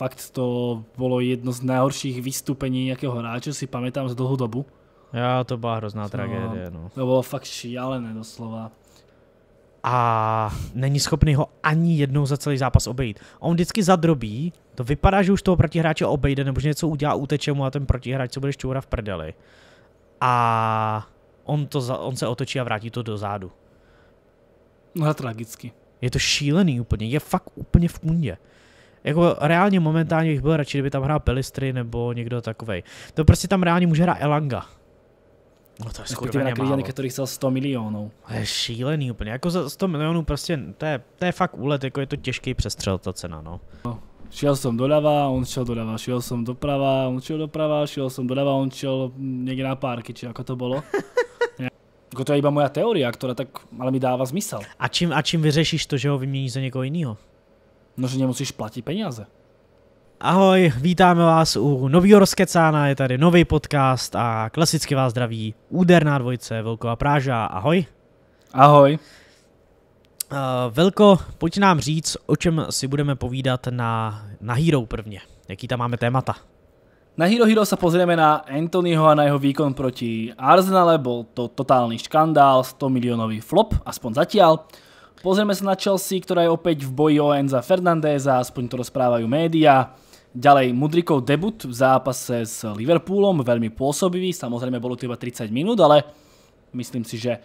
fakt to bolo jedno z najhorších vystúpení nejakého hráča, si pamätám z dlhú dobu. Ja, to bola hrozná to, no, tragédie. No. To bolo fakt šialené doslova. A není schopný ho ani jednou za celý zápas obejít. On vždycky zadrobí, to vypadá, že už toho protihráče obejde, nebo že něco udělá, uteče mu a ten protihráč se bude šťoura v prdeli. A on, to on se otočí a vrátí to dozadu. No a tragicky. Je to šílený úplně, je fakt úplně v kundě. Jako reálně momentálně bych byl radši, kdyby tam hrál Pelistry nebo někdo takový. To prostě tam reálně může hrát Elanga. No to je jako skurveně málo. který chcel 100 milionů. To je šílený úplně, jako za 100 milionů prostě, to je, to je fakt úlet, jako je to těžký přestřel ta cena, no. no. Šel jsem doleva, on šel doleva, šel jsem doprava, on šel doprava, šel jsem doleva, on šel někde na párky, či jako to bylo. jako to je iba moja teória, která tak ale mi dává smysl. A čím, a čím vyřešíš to, že ho vyměníš za někoho jiného? No, že nemusíš platit peníze. Ahoj, vítáme vás u novýho rozkecána, je tady nový podcast a klasicky vás zdraví úderná dvojce Velko a Práža. Ahoj. Ahoj. Uh, Velko, pojď nám říct, o čem si budeme povídat na, na Hero prvně. Jaký tam máme témata? Na Hero Hero sa pozrieme na Anthonyho a na jeho výkon proti Arsenale. Bol to totálny škandál, 100 miliónový flop, aspoň zatiaľ. Pozrieme sa na Chelsea, ktorá je opäť v boji o Enza Fernandéza, aspoň to rozprávajú médiá. Ďalej Mudrikov debut v zápase s Liverpoolom, veľmi pôsobivý, samozrejme bolo to iba 30 minút, ale myslím si, že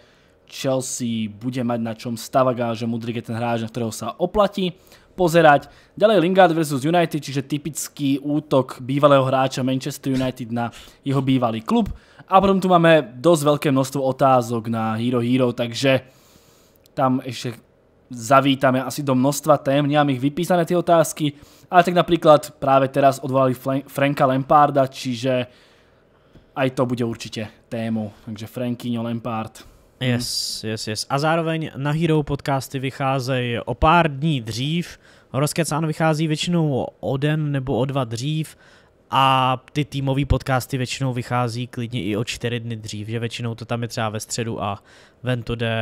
Chelsea bude mať na čom stavak a že Mudrik je ten hráč, na ktorého sa oplatí pozerať. Ďalej Lingard vs. United, čiže typický útok bývalého hráča Manchester United na jeho bývalý klub. A potom tu máme dosť veľké množstvo otázok na Hero Hero, takže tam ešte zavítame asi do množstva tém, nemám ich vypísané tie otázky, ale tak napríklad práve teraz odvolali Franka Lemparda, čiže aj to bude určitě tému. Takže Frankyňo Lampard. Yes, yes, yes. A zároveň na Hero podcasty vycházejí o pár dní dřív. Rozkecán vychází většinou o den nebo o dva dřív a ty týmové podcasty většinou vychází klidně i o čtyři dny dřív, že většinou to tam je třeba ve středu a ven to jde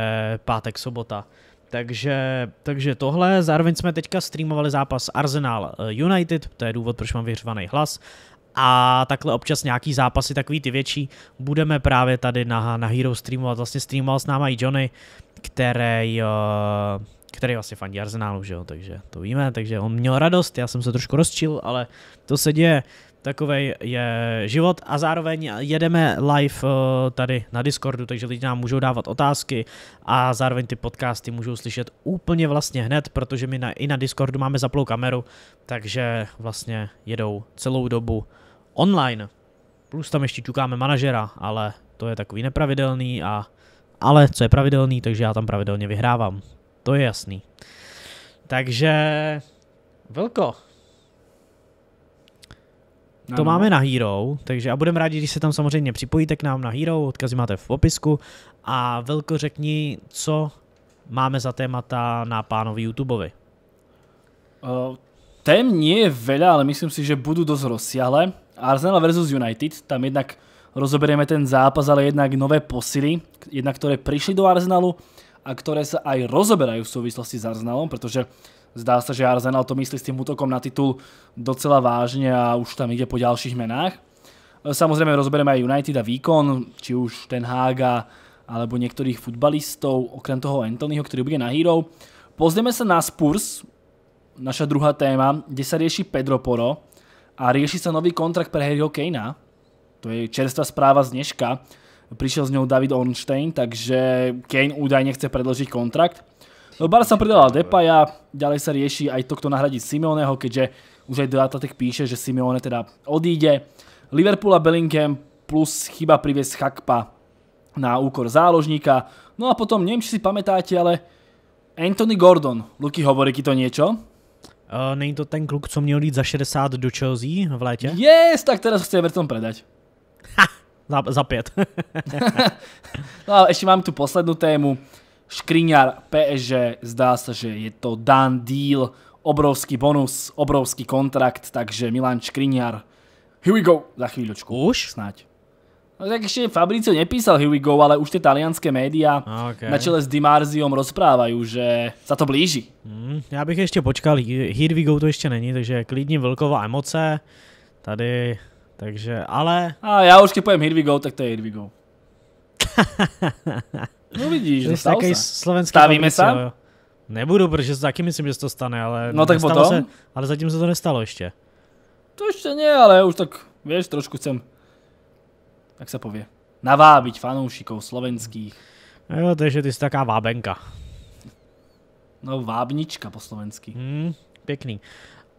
pátek, sobota. Takže, takže tohle, zároveň jsme teďka streamovali zápas Arsenal eh, United, to je důvod, proč mám vyřvaný hlas. A takhle občas nějaký zápasy, takový ty větší, budeme právě tady na, na Hero streamovat. Vlastně streamoval s náma i Johnny, který, eh, který vlastně fandí Arsenalu že jo, takže to víme, takže on měl radost, já jsem se trošku rozčil, ale to se děje takovej je život a zároveň jedeme live eh, tady na Discordu, takže lidi nám můžou dávat otázky a zároveň ty podcasty můžou slyšet úplně vlastně hned, protože my na, i na Discordu máme zaplou kameru, takže vlastně jedou celou dobu online. Plus tam ještě čukáme manažera, ale to je takový nepravidelný a ale co je pravidelný, takže já tam pravidelně vyhrávám. To je jasný. Takže Velko, to ano. máme na Hero, takže a budeme rádi, když se tam samozřejmě připojíte k nám na Hero, odkazy máte v popisku. A Velko řekni, co máme za témata na pánovi YouTubeovi. Uh, tém nie je veľa, ale myslím si, že budú dosť rozsiahle. Arsenal versus United, tam jednak rozoberieme ten zápas, ale jednak nové posily, jednak ktoré prišli do Arsenalu a ktoré sa aj rozoberajú v súvislosti s Arsenalom, pretože uh, Zdá sa, že Arsenal to myslí s tým útokom na titul docela vážne a už tam ide po ďalších menách. E, Samozrejme rozbereme aj United a výkon, či už ten Haga alebo niektorých futbalistov, okrem toho Anthonyho, ktorý bude na hero. Pozrieme sa na Spurs, naša druhá téma, kde sa rieši Pedro Poro a rieši sa nový kontrakt pre Harryho Kanea. To je čerstvá správa z dneška. Prišiel s ňou David Ornstein, takže Kane údajne chce predložiť kontrakt. No Barca predala Depaja, ďalej sa rieši aj to, kto nahradí Simeoneho, keďže už aj The Athletic píše, že Simeone teda odíde. Liverpool a Bellingham plus chyba priviesť Chakpa na úkor záložníka. No a potom, neviem, či si pamätáte, ale Anthony Gordon. Luky, hovorí ti to niečo? Uh, není to ten kluk, co měl jít za 60 do Chelsea v létě? Yes, tak teraz chce Everton predať. Ha, za, za pět. no a ještě mám tu poslední tému. Škriňar PSG, zdá sa, že je to done deal, obrovský bonus, obrovský kontrakt, takže Milan Škriňar, here we go, za chvíľočku. Už? Snáď. No, tak ešte Fabricio nepísal here we go, ale už tie talianské médiá okay. na čele s Dimarziom rozprávajú, že sa to blíží. Mm, hm, já bych ještě počkal, here we go to ještě není, takže klidně vlková emoce, tady, takže, ale... A já už keď poviem here we go, tak to je here we go. No vidíš, to je slovenský Stavíme se? Nebudu, protože taky myslím, že se to stane, ale... No tak potom? Se, ale zatím se to nestalo ještě. To ještě ne, ale už tak, víš, trošku chcem, jak se pově, navábiť fanoušikov slovenských. No jo, takže ty jsi taká vábenka. No vábnička po slovensky. Hmm, pěkný.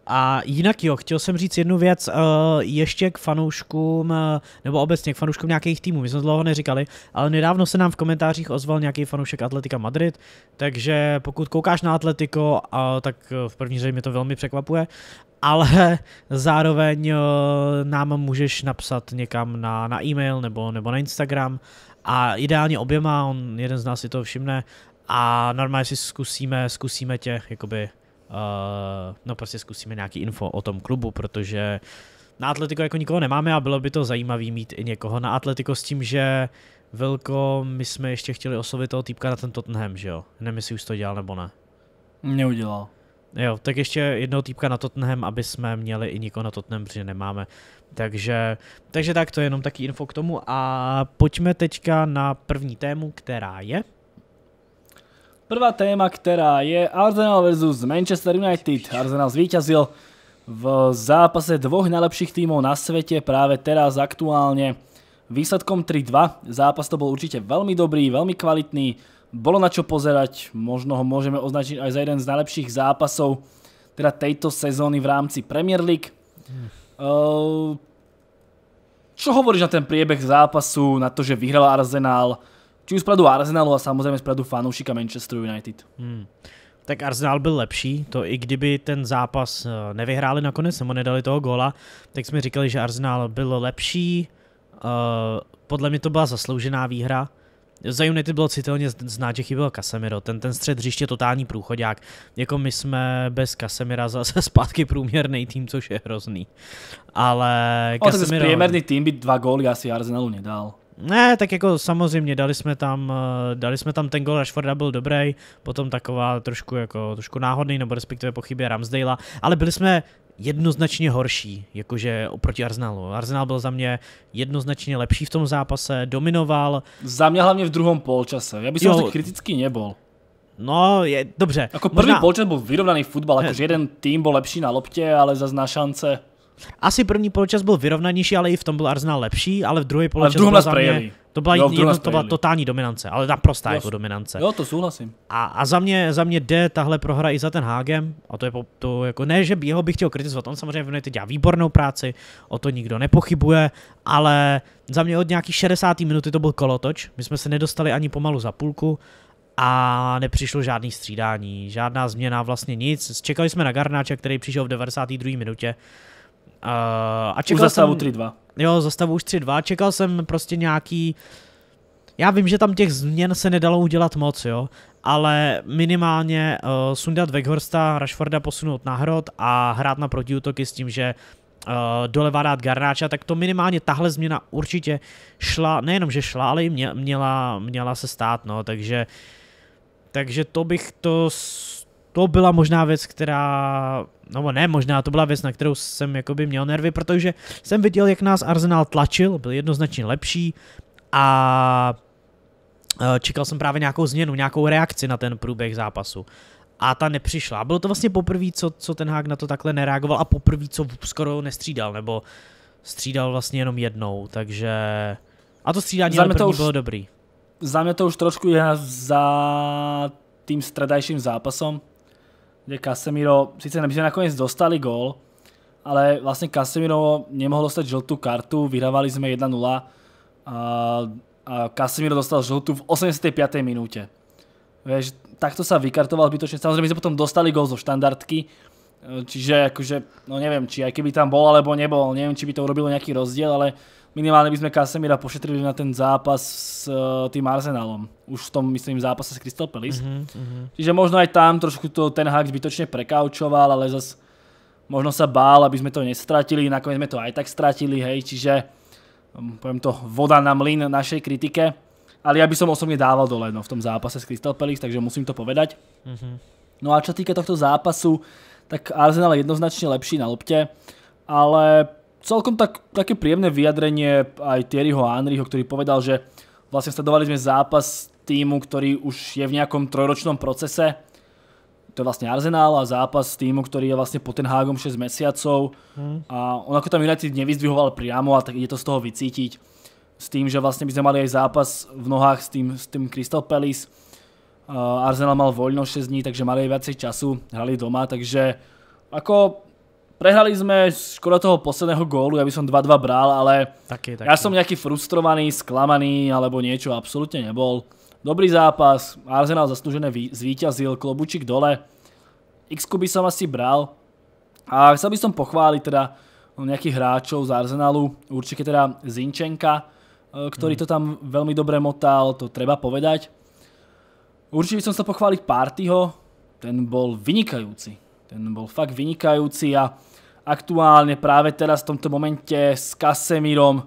A jinak jo, chtěl jsem říct jednu věc uh, ještě k fanouškům, uh, nebo obecně k fanouškům nějakých týmů, my jsme dlouho neříkali, ale nedávno se nám v komentářích ozval nějaký fanoušek Atletika Madrid, takže pokud koukáš na Atletiko, uh, tak eh, v první řadě mě to velmi překvapuje, ale zároveň uh, nám můžeš napsat někam na, na e-mail nebo, nebo na Instagram a ideálně oběma, on jeden z nás si to všimne a normálně si zkusíme, zkusíme tě jakoby Eh, no prostě zkusíme nějaký info o tom klubu, protože na Atletiku jako nikoho nemáme a bylo by to zajímavé mít i někoho na Atletiku s tím, že velko my jsme ještě chtěli oslovit toho týpka na ten Tottenham, že jo? Nevím, jestli už to dělal nebo ne. Neudělal. Jo, tak ještě jednou týpka na Tottenham, aby jsme měli i nikoho na Tottenham, protože nemáme. Takže, takže tak, to je jenom taky info k tomu a pojďme teďka na první tému, která je Prvá téma, ktorá je Arsenal vs Manchester United. Arsenal zvíťazil v zápase dvoch najlepších tímov na svete práve teraz aktuálne. Výsledkom 3-2. Zápas to bol určite veľmi dobrý, veľmi kvalitný. Bolo na čo pozerať, možno ho môžeme označiť aj za jeden z najlepších zápasov teda tejto sezóny v rámci Premier League. Ehm, čo hovoríš na ten priebeh zápasu, na to, že vyhral Arsenal? Či už z pradu Arsenalu a samozřejmě z pradu fanoušika Manchester United. Hmm. Tak Arsenal byl lepší, to i kdyby ten zápas eh, nevyhráli nakonec, nebo nedali toho gola, tak jsme říkali, že Arsenal byl lepší, uh, podle mě to byla zasloužená výhra, za United bylo citelně znát, že chyběl Casemiro. Ten, ten střed hřiště totální průchodák. Jako my jsme bez Casemira zase zpátky průměrný tým, což je hrozný. Ale Casemiro... Ale průměrný tým by dva góly asi Arsenalu nedal. Ne, tak jako samozřejmě, dali jsme tam, eh, dali jsme tam ten gol Rashforda byl dobrý, potom taková trošku jako trošku náhodný, nebo respektive pochybě Ramsdale, ale byli jsme jednoznačně horší, jakože oproti Arsenalu. Arsenal byl za mě jednoznačně lepší v tom zápase, dominoval. Za mě hlavně v druhém polčase, já bych se tak kriticky nebol. No, je, dobře. Jako první možná... polčas byl vyrovnaný fotbal, jakože jeden tým byl lepší na loptě, ale za na šance. Asi první poločas byl vyrovnanější, ale i v tom byl Arsenal lepší, ale v druhé poločas byl za mě, to byla jo, jedno, to byla totální dominance, ale naprostá jako dominance. Jo, to souhlasím. A, a za, mě, za mě jde tahle prohra i za ten Hagem, a to je to jako, ne, že jeho bych chtěl kritizovat, on samozřejmě v dělá výbornou práci, o to nikdo nepochybuje, ale za mě od nějakých 60. minuty to byl kolotoč, my jsme se nedostali ani pomalu za půlku, a nepřišlo žádný střídání, žádná změna, vlastně nic. Čekali jsme na Garnáče, který přišel v 92. minutě Uh, a čekal už zastavu 3-2. Jo, stavu už 3-2. Čekal jsem prostě nějaký... Já vím, že tam těch změn se nedalo udělat moc, jo, ale minimálně uh, sundat Weghorsta, Rashforda posunout na hrot a hrát na protiútoky s tím, že uh, doleva dát Garnáča, tak to minimálně tahle změna určitě šla, nejenom že šla, ale i mě, měla, měla se stát, no, takže, takže to bych to to byla možná věc, která, no ne možná, to byla věc, na kterou jsem jakoby měl nervy, protože jsem viděl, jak nás Arsenal tlačil, byl jednoznačně lepší a eh, čekal jsem právě nějakou změnu, nějakou reakci na ten průběh zápasu. A ta nepřišla. Bylo to vlastně poprvé, co, co ten Hák na to takhle nereagoval a poprvé, co skoro nestřídal, nebo střídal vlastně jenom jednou, takže... A to střídání za to už, bylo dobrý. Za mě to už trošku je za tým stredajším zápasom, kde Casemiro, sice že nakonec dostali gól, ale vlastně Casemiro nemohl dostat žlutou kartu, vyhrávali jsme 1-0 a, a Casemiro dostal žlutou v 85. minúte. Vieš, takto sa vykartoval zbytočne. Samozrejme, sme potom dostali gól zo štandardky, e, čiže akože, no neviem, či aj keby tam bol alebo nebol, neviem, či by to urobilo nejaký rozdiel, ale minimálne by sme Kasemira pošetrili na ten zápas s uh, tým Arsenalom. Už v tom, myslím, zápase s Crystal Palace. Mm-hmm, Čiže možno aj tam trošku to ten hák zbytočne prekaučoval, ale zase možno sa bál, aby sme to nestratili, nakoniec sme to aj tak stratili, hej, čiže mm, poviem to, voda na mlyn našej kritike. Ale ja by som osobne dával dole no, v tom zápase s Crystal Palace, takže musím to povedať. Mm-hmm. No a čo týka tohto zápasu, tak Arsenal je jednoznačne lepší na lopte, ale celkom tak, také príjemné vyjadrenie aj Thierryho Anryho, ktorý povedal, že vlastne sledovali sme zápas týmu, ktorý už je v nejakom trojročnom procese, to je vlastne Arsenal a zápas týmu, ktorý je vlastne po ten Hágom 6 mesiacov hmm. a on ako tam United nevyzdvihoval priamo a tak ide to z toho vycítiť s tým, že vlastne by sme mali aj zápas v nohách s tým, s tým Crystal Palace uh, Arsenal mal voľno 6 dní, takže mali aj viacej času, hrali doma, takže ako Prehrali sme, škoda toho posledného gólu, ja by som 2-2 bral, ale taký, taký. ja som nejaký frustrovaný, sklamaný alebo niečo absolútne nebol. Dobrý zápas, Arsenal zaslúžené zvíťazil, klobučík dole. x by som asi bral. A chcel by som pochváliť teda nejakých hráčov z Arsenalu, určite teda Zinčenka, e, ktorý mhm. to tam veľmi dobre motal, to treba povedať. Určite by som chcel pochváliť Partyho, ten bol vynikajúci. Ten bol fakt vynikajúci a aktuálne práve teraz v tomto momente s Kasemírom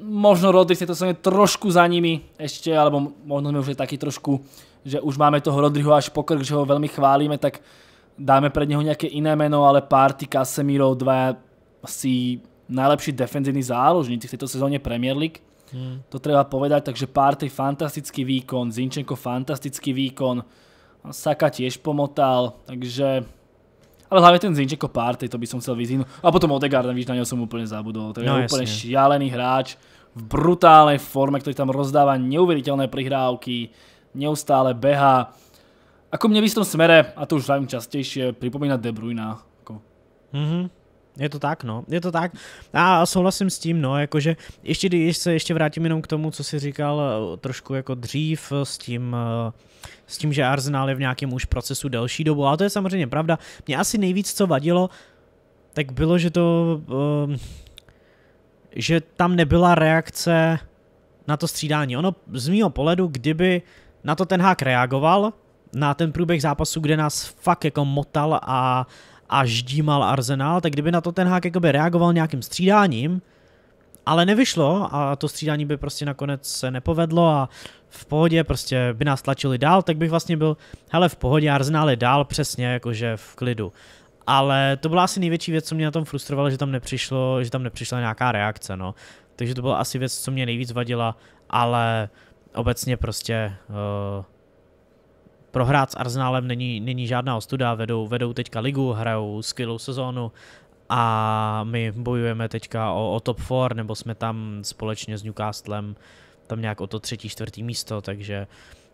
možno Rodri v tejto sezóne trošku za nimi ešte, alebo možno sme už taký trošku, že už máme toho Rodriho až pokrk, že ho veľmi chválime, tak dáme pred neho nejaké iné meno, ale Party, Casemiro, dva asi najlepší defenzívny záložníci v tejto sezóne Premier League. Hmm. To treba povedať, takže Partey fantastický výkon, Zinčenko fantastický výkon, Saka tiež pomotal, takže... Ale hlavne ten Zinčeko jako party, to by som chcel vyzvinúť. A potom Odegaard, na neho som úplne zabudol. To je no, úplne šialený hráč v brutálnej forme, ktorý tam rozdáva neuveriteľné prihrávky, neustále beha. Ako mne v istom smere, a to už zájem častejšie, pripomína De Bruyne. Jako mhm je to tak, no, je to tak. A souhlasím s tím, no, jakože ještě když se ještě vrátím jenom k tomu, co jsi říkal eh, trošku jako dřív eh, s tím, eh, s tím, že Arsenal je v nějakém už procesu delší dobu, A to je samozřejmě pravda. Mě asi nejvíc, co vadilo, tak bylo, že to, ehm, že tam nebyla reakce na to střídání. Ono z mýho pohledu, kdyby na to ten hák reagoval, na ten průběh zápasu, kde nás fakt jako motal a, a ždímal Arsenal, tak kdyby na to ten hák jakoby reagoval nějakým střídáním, ale nevyšlo a to střídání by prostě nakonec se nepovedlo a v pohodě prostě by nás tlačili dál, tak bych vlastně byl, hele v pohodě, Arsenal je dál přesně, jakože v klidu. Ale to byla asi největší věc, co mě na tom frustrovalo, že tam nepřišlo, že tam nepřišla nějaká reakce, no. Takže to byla asi věc, co mě nejvíc vadila, ale obecně prostě uh, prohrát s Arsenálem není, není žádná ostuda, vedou, vedou teďka ligu, hrajou skvělou sezónu a my bojujeme teďka o, o top 4, nebo jsme tam společně s Newcastlem tam nějak o to třetí, čtvrtý místo, takže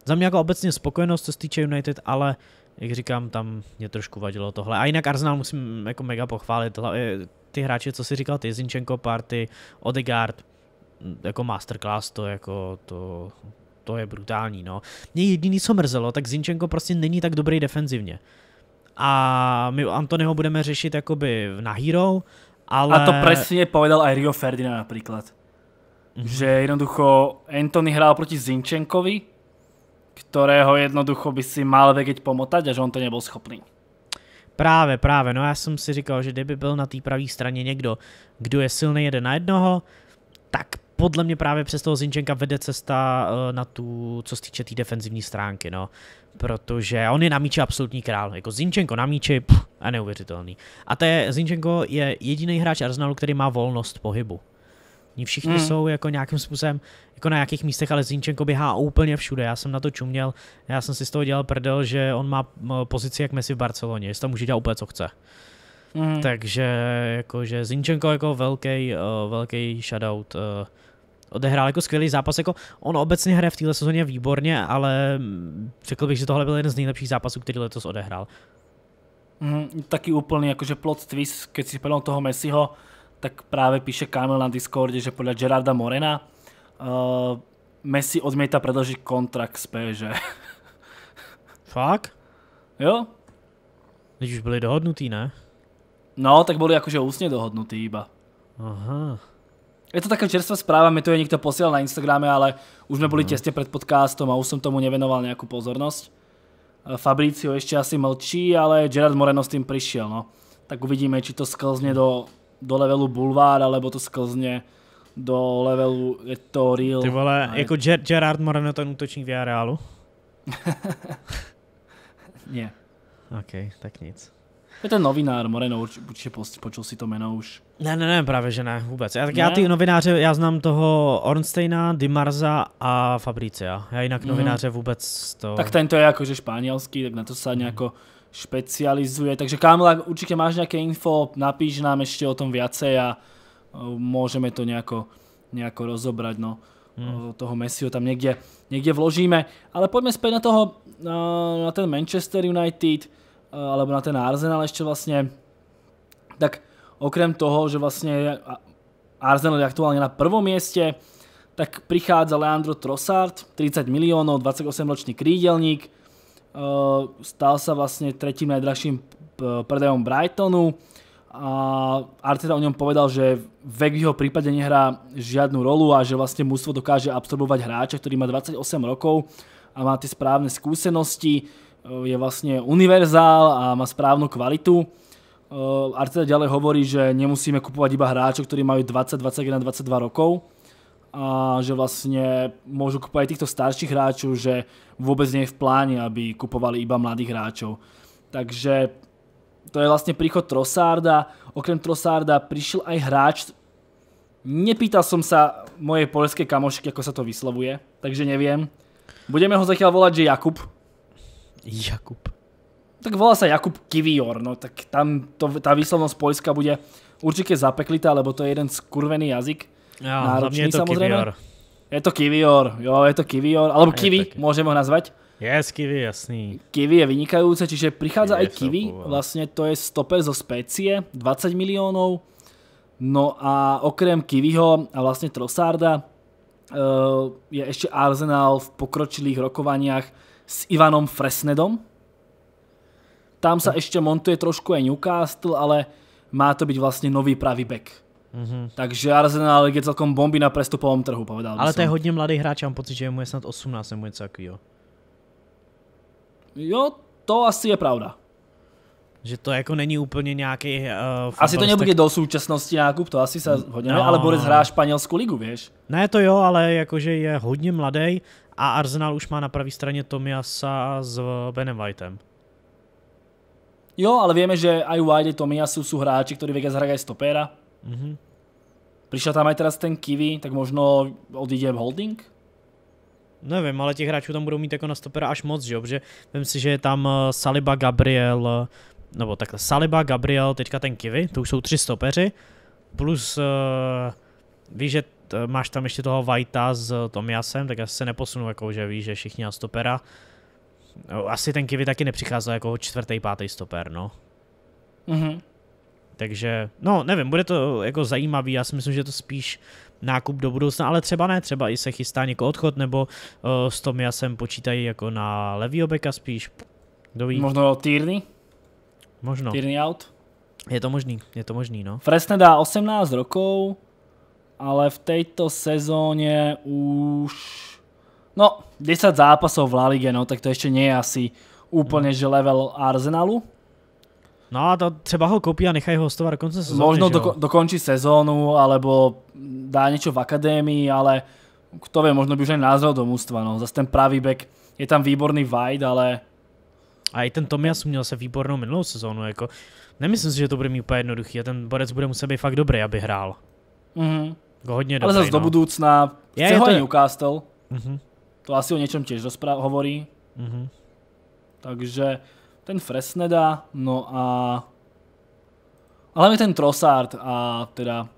za mě jako obecně spokojenost, co se týče United, ale jak říkám, tam mě trošku vadilo tohle. A jinak Arsenal musím jako mega pochválit. Eh, ty hráče, co si říkal, ty Zinčenko, Party, Odegaard, jako masterclass to, jako to, to je brutální, no. Mě jediný, co mrzelo, tak Zinčenko prostě není tak dobrý defenzivně. A my Antonyho budeme řešit jakoby na hero, ale... A to přesně povedal i Rio Ferdinand například, Mm-hmm. Že jednoducho Anthony hrál proti Zinčenkovi, kterého jednoducho by si mal vedieť pomotať a že on to nebyl schopný. Právě, právě. No já jsem si říkal, že kdyby byl na té pravé straně někdo, kdo je silný jeden na jednoho, tak podle mě právě přes toho Zinčenka vede cesta eh, na tu, co se týče té tý defenzivní stránky, no. Protože on je na míči absolutní král. Jako Zinčenko na míči pff, a neuvěřitelný. A to je, Zinčenko je jediný hráč Arsenalu, který má volnost pohybu. Oni všichni mm. jsou jako nějakým způsobem, jako na jakých místech, ale Zinčenko běhá úplně všude. Já jsem na to čuměl, já jsem si z toho dělal prdel, že on má pozici jak Messi v Barceloně, jestli tam může dělat úplně co chce. Mm. Takže jakože Zinčenko jako velký, uh, eh, velký shoutout uh, odehrál jako skvělý zápas. Jako on obecně hraje v této sezóně výborně, ale řekl bych, že tohle byl jeden z nejlepších zápasů, který letos odehrál. Mm, taky úplně jakože plot twist, keď si povedal toho Messiho, tak právě píše Kamil na Discordě, že podle Gerarda Morena uh, Messi odmítá predložit kontrakt s PSG. Fakt? Jo. Když už byli dohodnutí, ne? No, tak byli jakože úsně dohodnutí iba. Aha. Je to taká čerstvá správa, mi to je někdo posílal na Instagrame, ale už jsme byli mm. těsně před podcastem a už jsem tomu nevenoval nějakou pozornost. Eh, Fabricio ještě asi mlčí, ale Gerard Moreno s tím přišel. No. Tak uvidíme, či to sklzne do, do levelu Bulvár, alebo to sklzne do levelu je to real. Ty vole, a jako Ger Gerard Moreno ten útočník v Realu? ne. OK, tak nic. Je ten novinár Moreno, určitě počul si to jméno už. Ne, ne, ne, právě že ne, vůbec. Já, tak ne. já ty novináře, já znám toho Ornsteina, Dimarza a Fabricia. Já jinak mm. novináře vůbec to... Tak ten to je jakože španělský, tak na to se nějako špecializuje. Mhm. Takže Kamila, určitě máš nějaké info, napíš nám ještě o tom viacej a můžeme to nějako, nějako rozobrať. No. Mm. toho Messiho tam někde, někde vložíme. Ale pojďme zpět na toho, na ten Manchester United, alebo na ten Arsenal ještě vlastně. Tak okrem toho, že vlastne Arsenal je aktuálne na prvom mieste, tak prichádza Leandro Trossard, 30 miliónov, 28-ročný krídelník, e, stal sa vlastne tretím najdražším predajom Brightonu a Arteta o ňom povedal, že vek v jeho prípade nehrá žiadnu rolu a že vlastne mústvo dokáže absorbovať hráča, ktorý má 28 rokov a má tie správne skúsenosti, e, je vlastne univerzál a má správnu kvalitu Uh, eh, Arteta ďalej hovorí, že nemusíme kupovať iba hráčov, ktorí majú 20, 21, 22 rokov a že vlastne môžu kupovať aj týchto starších hráčov, že vôbec nie je v pláne, aby kupovali iba mladých hráčov. Takže to je vlastne príchod Trossarda. Okrem Trossarda prišiel aj hráč, nepýtal som sa mojej poľskej kamošky, ako sa to vyslovuje, takže neviem. Budeme ho zatiaľ volať, že Jakub. Jakub tak volá sa Jakub Kivior, no tak tam to, tá výslovnosť Poľska bude určite zapeklitá, lebo to je jeden skurvený jazyk. Ja, náročný, je to samozrejme. Kivior. Je to Kivior, jo, je to Kivior, alebo je Kiwi, taký. môžeme ho nazvať. Yes, Kiwi, jasný. Kiwi je vynikajúce, čiže prichádza kiwi aj Kiwi, vlastne to je stoper zo specie, 20 miliónov. No a okrem Kiwiho a vlastne Trossarda eh, je ešte Arsenal v pokročilých rokovaniach s Ivanom Fresnedom, tam sa ešte montuje trošku aj Newcastle, ale má to byť vlastne nový pravý back. Mm-hmm. Takže Arsenal je celkom bomby na prestupovom trhu, povedal Ale to je hodně mladý hráč, mám pocit, že mu je snad 18 nebo něco takového. Jo, to asi je pravda. Že to jako není úplně nějaký... Uh, asi to nebude do současnosti nákup, to asi se mm, hodně no. ale Boris no. hrá španělskou ligu, víš? Ne, to jo, ale jakože je hodně mladý a Arsenal už má na pravé straně Tomiasa s Benem Whiteem. Jo, ale vieme, že aj Wilde, Tomiasu sú hráči, ktorí vedia zhrať aj stopera. Mm -hmm. Prišiel tam aj teraz ten Kiwi, tak možno odíde v holding? Nevím, ale těch hráčů tam budú mít ako na stopera až moc, že jo? Protože vím si, že je tam eh, Saliba, Gabriel, eh, nebo takhle Saliba, Gabriel, teďka ten Kiwi, to už jsou tři stopeři, plus uh, víš, že máš tam ještě toho Vajta s Tomiasem, tak já se neposunu jako, že víš, že všichni na stopera. No, asi ten Kivy taky nepřicházel jako čtvrtý, pátý stoper, no. Mhm. Takže, no, nevím, bude to jako zajímavý, já si myslím, že to spíš nákup do budoucna, ale třeba ne, třeba i se chystá někoho odchod, nebo uh, s tom já jsem počítají jako na levý obeka spíš, kdo ví. Možno Týrny? Možno. Týrny out? Je to možný, je to možný, no. Fresne dá 18 rokov, ale v této sezóně už No, 10 zápasov v La Ligue, no, tak to ještě nie je asi úplně, že level Arsenalu. No a to třeba ho koupí a nechají ho hostovat do konce sezóny. Možno do, dokončí sezónu, alebo dá něco v akadémii, ale kto vie, možno by už aj do mústva. No. Zase ten pravý back, je tam výborný wide, ale... A i ten Tomias měl se výbornou minulou sezónu. Jako. Nemyslím si, že to bude mít úplně jednoduchý a ten borec bude muset být fakt dobrý, aby hrál. Mm -hmm. hodně dobrý, Ale zase no. do budoucna, chce je, ho to... Newcastle. Mm -hmm. To asi o něčem těž hovorí. Mm-hmm. Takže ten Fres nedá, no a... Ale mi ten Trossard a teda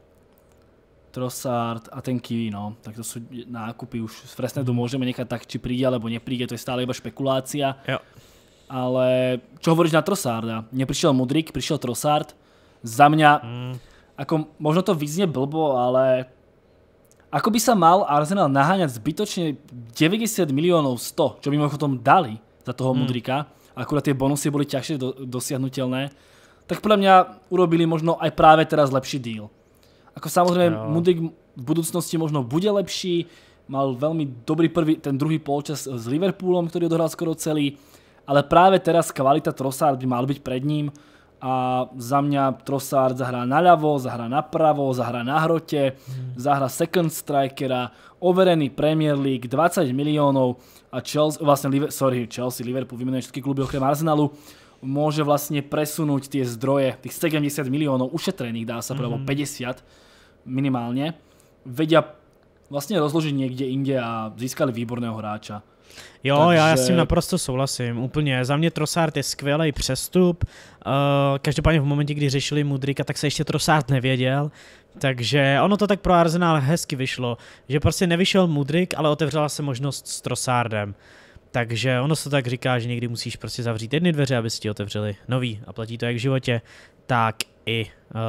Trossard a ten Kiwi, no. Tak to jsou nákupy už. Z Fresnedu mhm. můžeme nechat tak, či přijde, alebo nepríde, to je stále iba špekulácia. Jo. Ale čo hovoríš na Trossarda? přišel Mudrik, přišel Trossard. Za mě, mm. ako možno to vyzně blbo, ale Ako by sa mal Arsenal naháňať zbytočne 90 miliónov 100, čo by mimochodom dali za toho hmm. Mudrika, akurát tie bonusy boli ťažšie do, dosiahnutelné, tak podľa mňa urobili možno aj práve teraz lepší deal. Ako samozrejme, no. Mudrik v budúcnosti možno bude lepší, mal veľmi dobrý prvý, ten druhý polčas s Liverpoolom, ktorý odohral skoro celý, ale práve teraz kvalita Trossard by mal byť pred ním a za mňa Trossard zahrá naľavo, zahrá napravo, zahrá na hrote, mm. zahrá hmm. second strikera, overený Premier League, 20 miliónov a Chelsea, vlastne, sorry, Chelsea, Liverpool, vymenuje všetky kluby okrem Arsenalu, môže vlastne presunúť tie zdroje, tých 70 miliónov ušetrených, dá sa mm -hmm. 50 minimálne, vedia vlastne rozložiť niekde inde a získali výborného hráča. Jo, Takže... já s tím naprosto souhlasím, úplně. Za mě Trossard je skvělý přestup. Uh, každopádně v momentě, kdy řešili Mudrika, tak se ještě Trossard nevěděl. Takže ono to tak pro Arsenal hezky vyšlo, že prostě nevyšel Mudrik, ale otevřela se možnost s Trossardem. Takže ono se tak říká, že někdy musíš prostě zavřít jedny dveře, aby si ti otevřeli nový a platí to jak v životě tak i uh,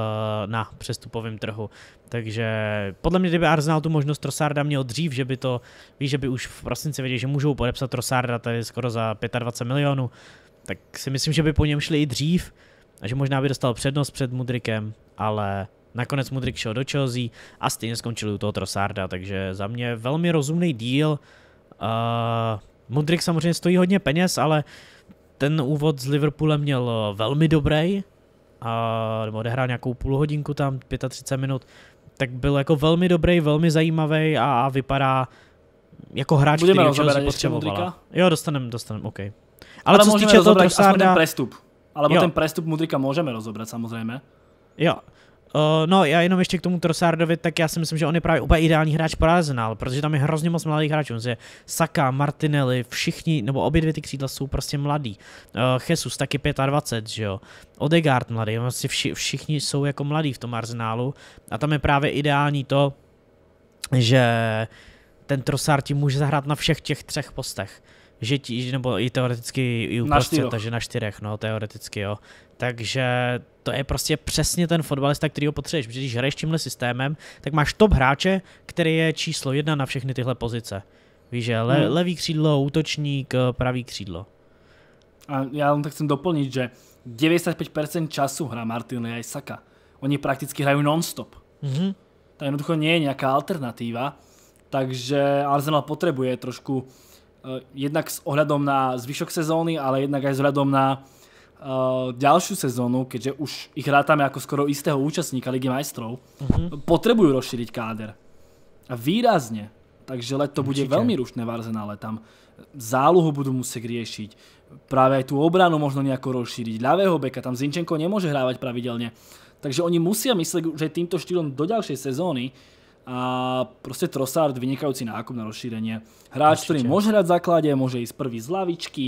na přestupovém trhu. Takže podle mě, kdyby Arsenal tu možnost Trosarda měl dřív, že by to, víš, že by už v prosinci věděli, že můžou podepsat Trosarda tady skoro za 25 milionů, tak si myslím, že by po něm šli i dřív a že možná by dostal přednost před Mudrikem, ale nakonec Mudrik šel do Chelsea a stejně skončili u toho Trosarda, takže za mě velmi rozumný díl. Uh, Mudrik samozřejmě stojí hodně peněz, ale ten úvod s Liverpoolem měl velmi dobrý, a, nebo odehrál nějakou půlhodinku tam, 35 minut, tak byl jako velmi dobrý, velmi zajímavý a, a vypadá jako hráč, Budeme který Chelsea potřebovala. Jo, dostanem, dostanem, OK. Ale, Ale co se týče toho Trossarda... Ten prestup. Alebo jo. ten prestup Mudrika můžeme rozobrat samozřejmě. Jo, Uh, no, já jenom ještě k tomu Trossardovi, tak já si myslím, že on je právě úplně ideální hráč pro Arsenal, protože tam je hrozně moc mladých hráčů. Je Saka, Martinelli, všichni, nebo obě dvě ty křídla jsou prostě mladí. Uh, eh, Jesus taky 25, že jo. Odegaard mladý, vlastně vši, všichni jsou jako mladí v tom Arsenalu a tam je právě ideální to, že ten Trossard ti může zahrát na všech těch třech postech že ti, nebo i teoreticky i uprostřed, takže na čtyřech, no, teoreticky, jo. Takže to je prostě přesně ten fotbalista, který ho potřebuješ, protože když hraješ tímhle systémem, tak máš top hráče, který je číslo jedna na všechny tyhle pozice. Víš, že le, hmm. levý křídlo, útočník, eh, pravý křídlo. A já vám tak chci doplnit, že 95% času hrá Martin a Saka. Oni prakticky hrají non-stop. Mm-hmm. To jednoducho nie je nějaká alternativa, takže Arsenal potřebuje trošku Eh, jednak s ohľadom na zvyšok sezóny, ale jednak aj s ohľadom na eh, ďalšiu sezónu, keďže už ich rátame ako skoro istého účastníka Ligy majstrov, mhm. potrebujú rozšíriť káder. A výrazne. Takže leto to bude veľmi rušné v Arzenále. Tam záluhu budú musieť riešiť. Práve aj tú obranu možno nejako rozšíriť. Ľavého beka, tam Zinčenko nemôže hrávať pravidelne. Takže oni musia mysleť, že týmto štýlom do ďalšej sezóny, a proste Trossard vynikajúci nákup na rozšírenie. Hráč, Určite. ktorý môže hrať v základe, môže ísť prvý z lavičky.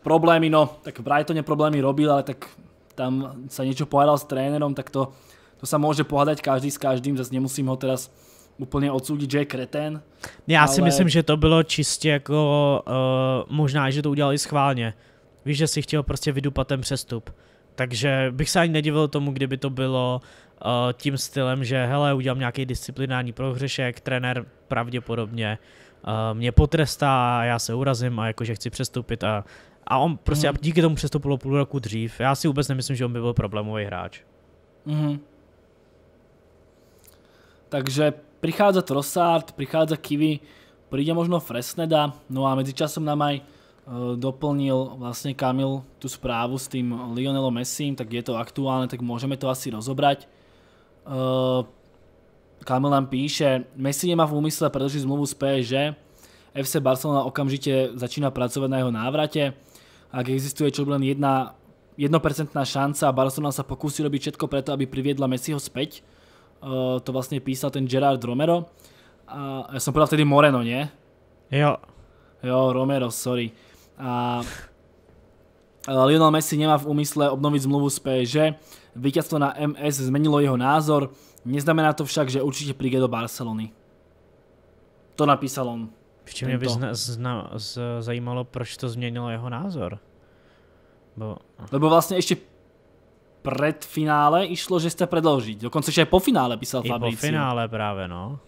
Problémy, no, tak v Brightone problémy robil, ale tak tam sa niečo pohádal s trénerom, tak to, to sa môže pohádať každý s každým, zase nemusím ho teraz úplně odsoudit, že je kretén. Já ale... si myslím, že to bylo čistě jako, uh, možná, že to udělali schválně. Víš, že si chtěl prostě vydupat ten přestup. Takže bych se ani nedivil tomu, kdyby to bylo uh, tím stylem, že hele, udělám nějaký disciplinární prohřešek, trenér pravděpodobně uh, mě potrestá a já se urazím a jakože chci přestoupit a, a on prostě mm. a díky tomu přestoupilo půl roku dřív. Já si vůbec nemyslím, že on by byl problémový hráč. Mm. Takže prichádza Trossard, prichádza Kiwi, príde možno Fresneda, no a medzičasom nám aj Eh, doplnil vlastne Kamil tú správu s tým Lionelom Messim, tak je to aktuálne, tak môžeme to asi rozobrať. Eh, Kamil nám píše, Messi nemá v úmysle predlžiť zmluvu z PSG, FC Barcelona okamžite začína pracovať na jeho návrate. Ak existuje čo len jedna 1% šanca a Barcelona sa pokúsi robiť všetko preto, aby priviedla Messiho späť. Eh, to vlastne písal ten Gerard Romero. ja som povedal vtedy Moreno, nie? Jo. Jo, Romero, sorry. A Lionel Messi nemá v úmysle obnoviť zmluvu z PSG. Výťazstvo na MS zmenilo jeho názor. Neznamená to však, že určite príde do Barcelony. To napísal on. V čem mě by zna, zna, z, zajímalo, proč to změnilo jeho názor? Bo... Lebo vlastně ještě před finále išlo, že jste predložit. Dokonce je po finále písal Fabrici. I po finále právě, no.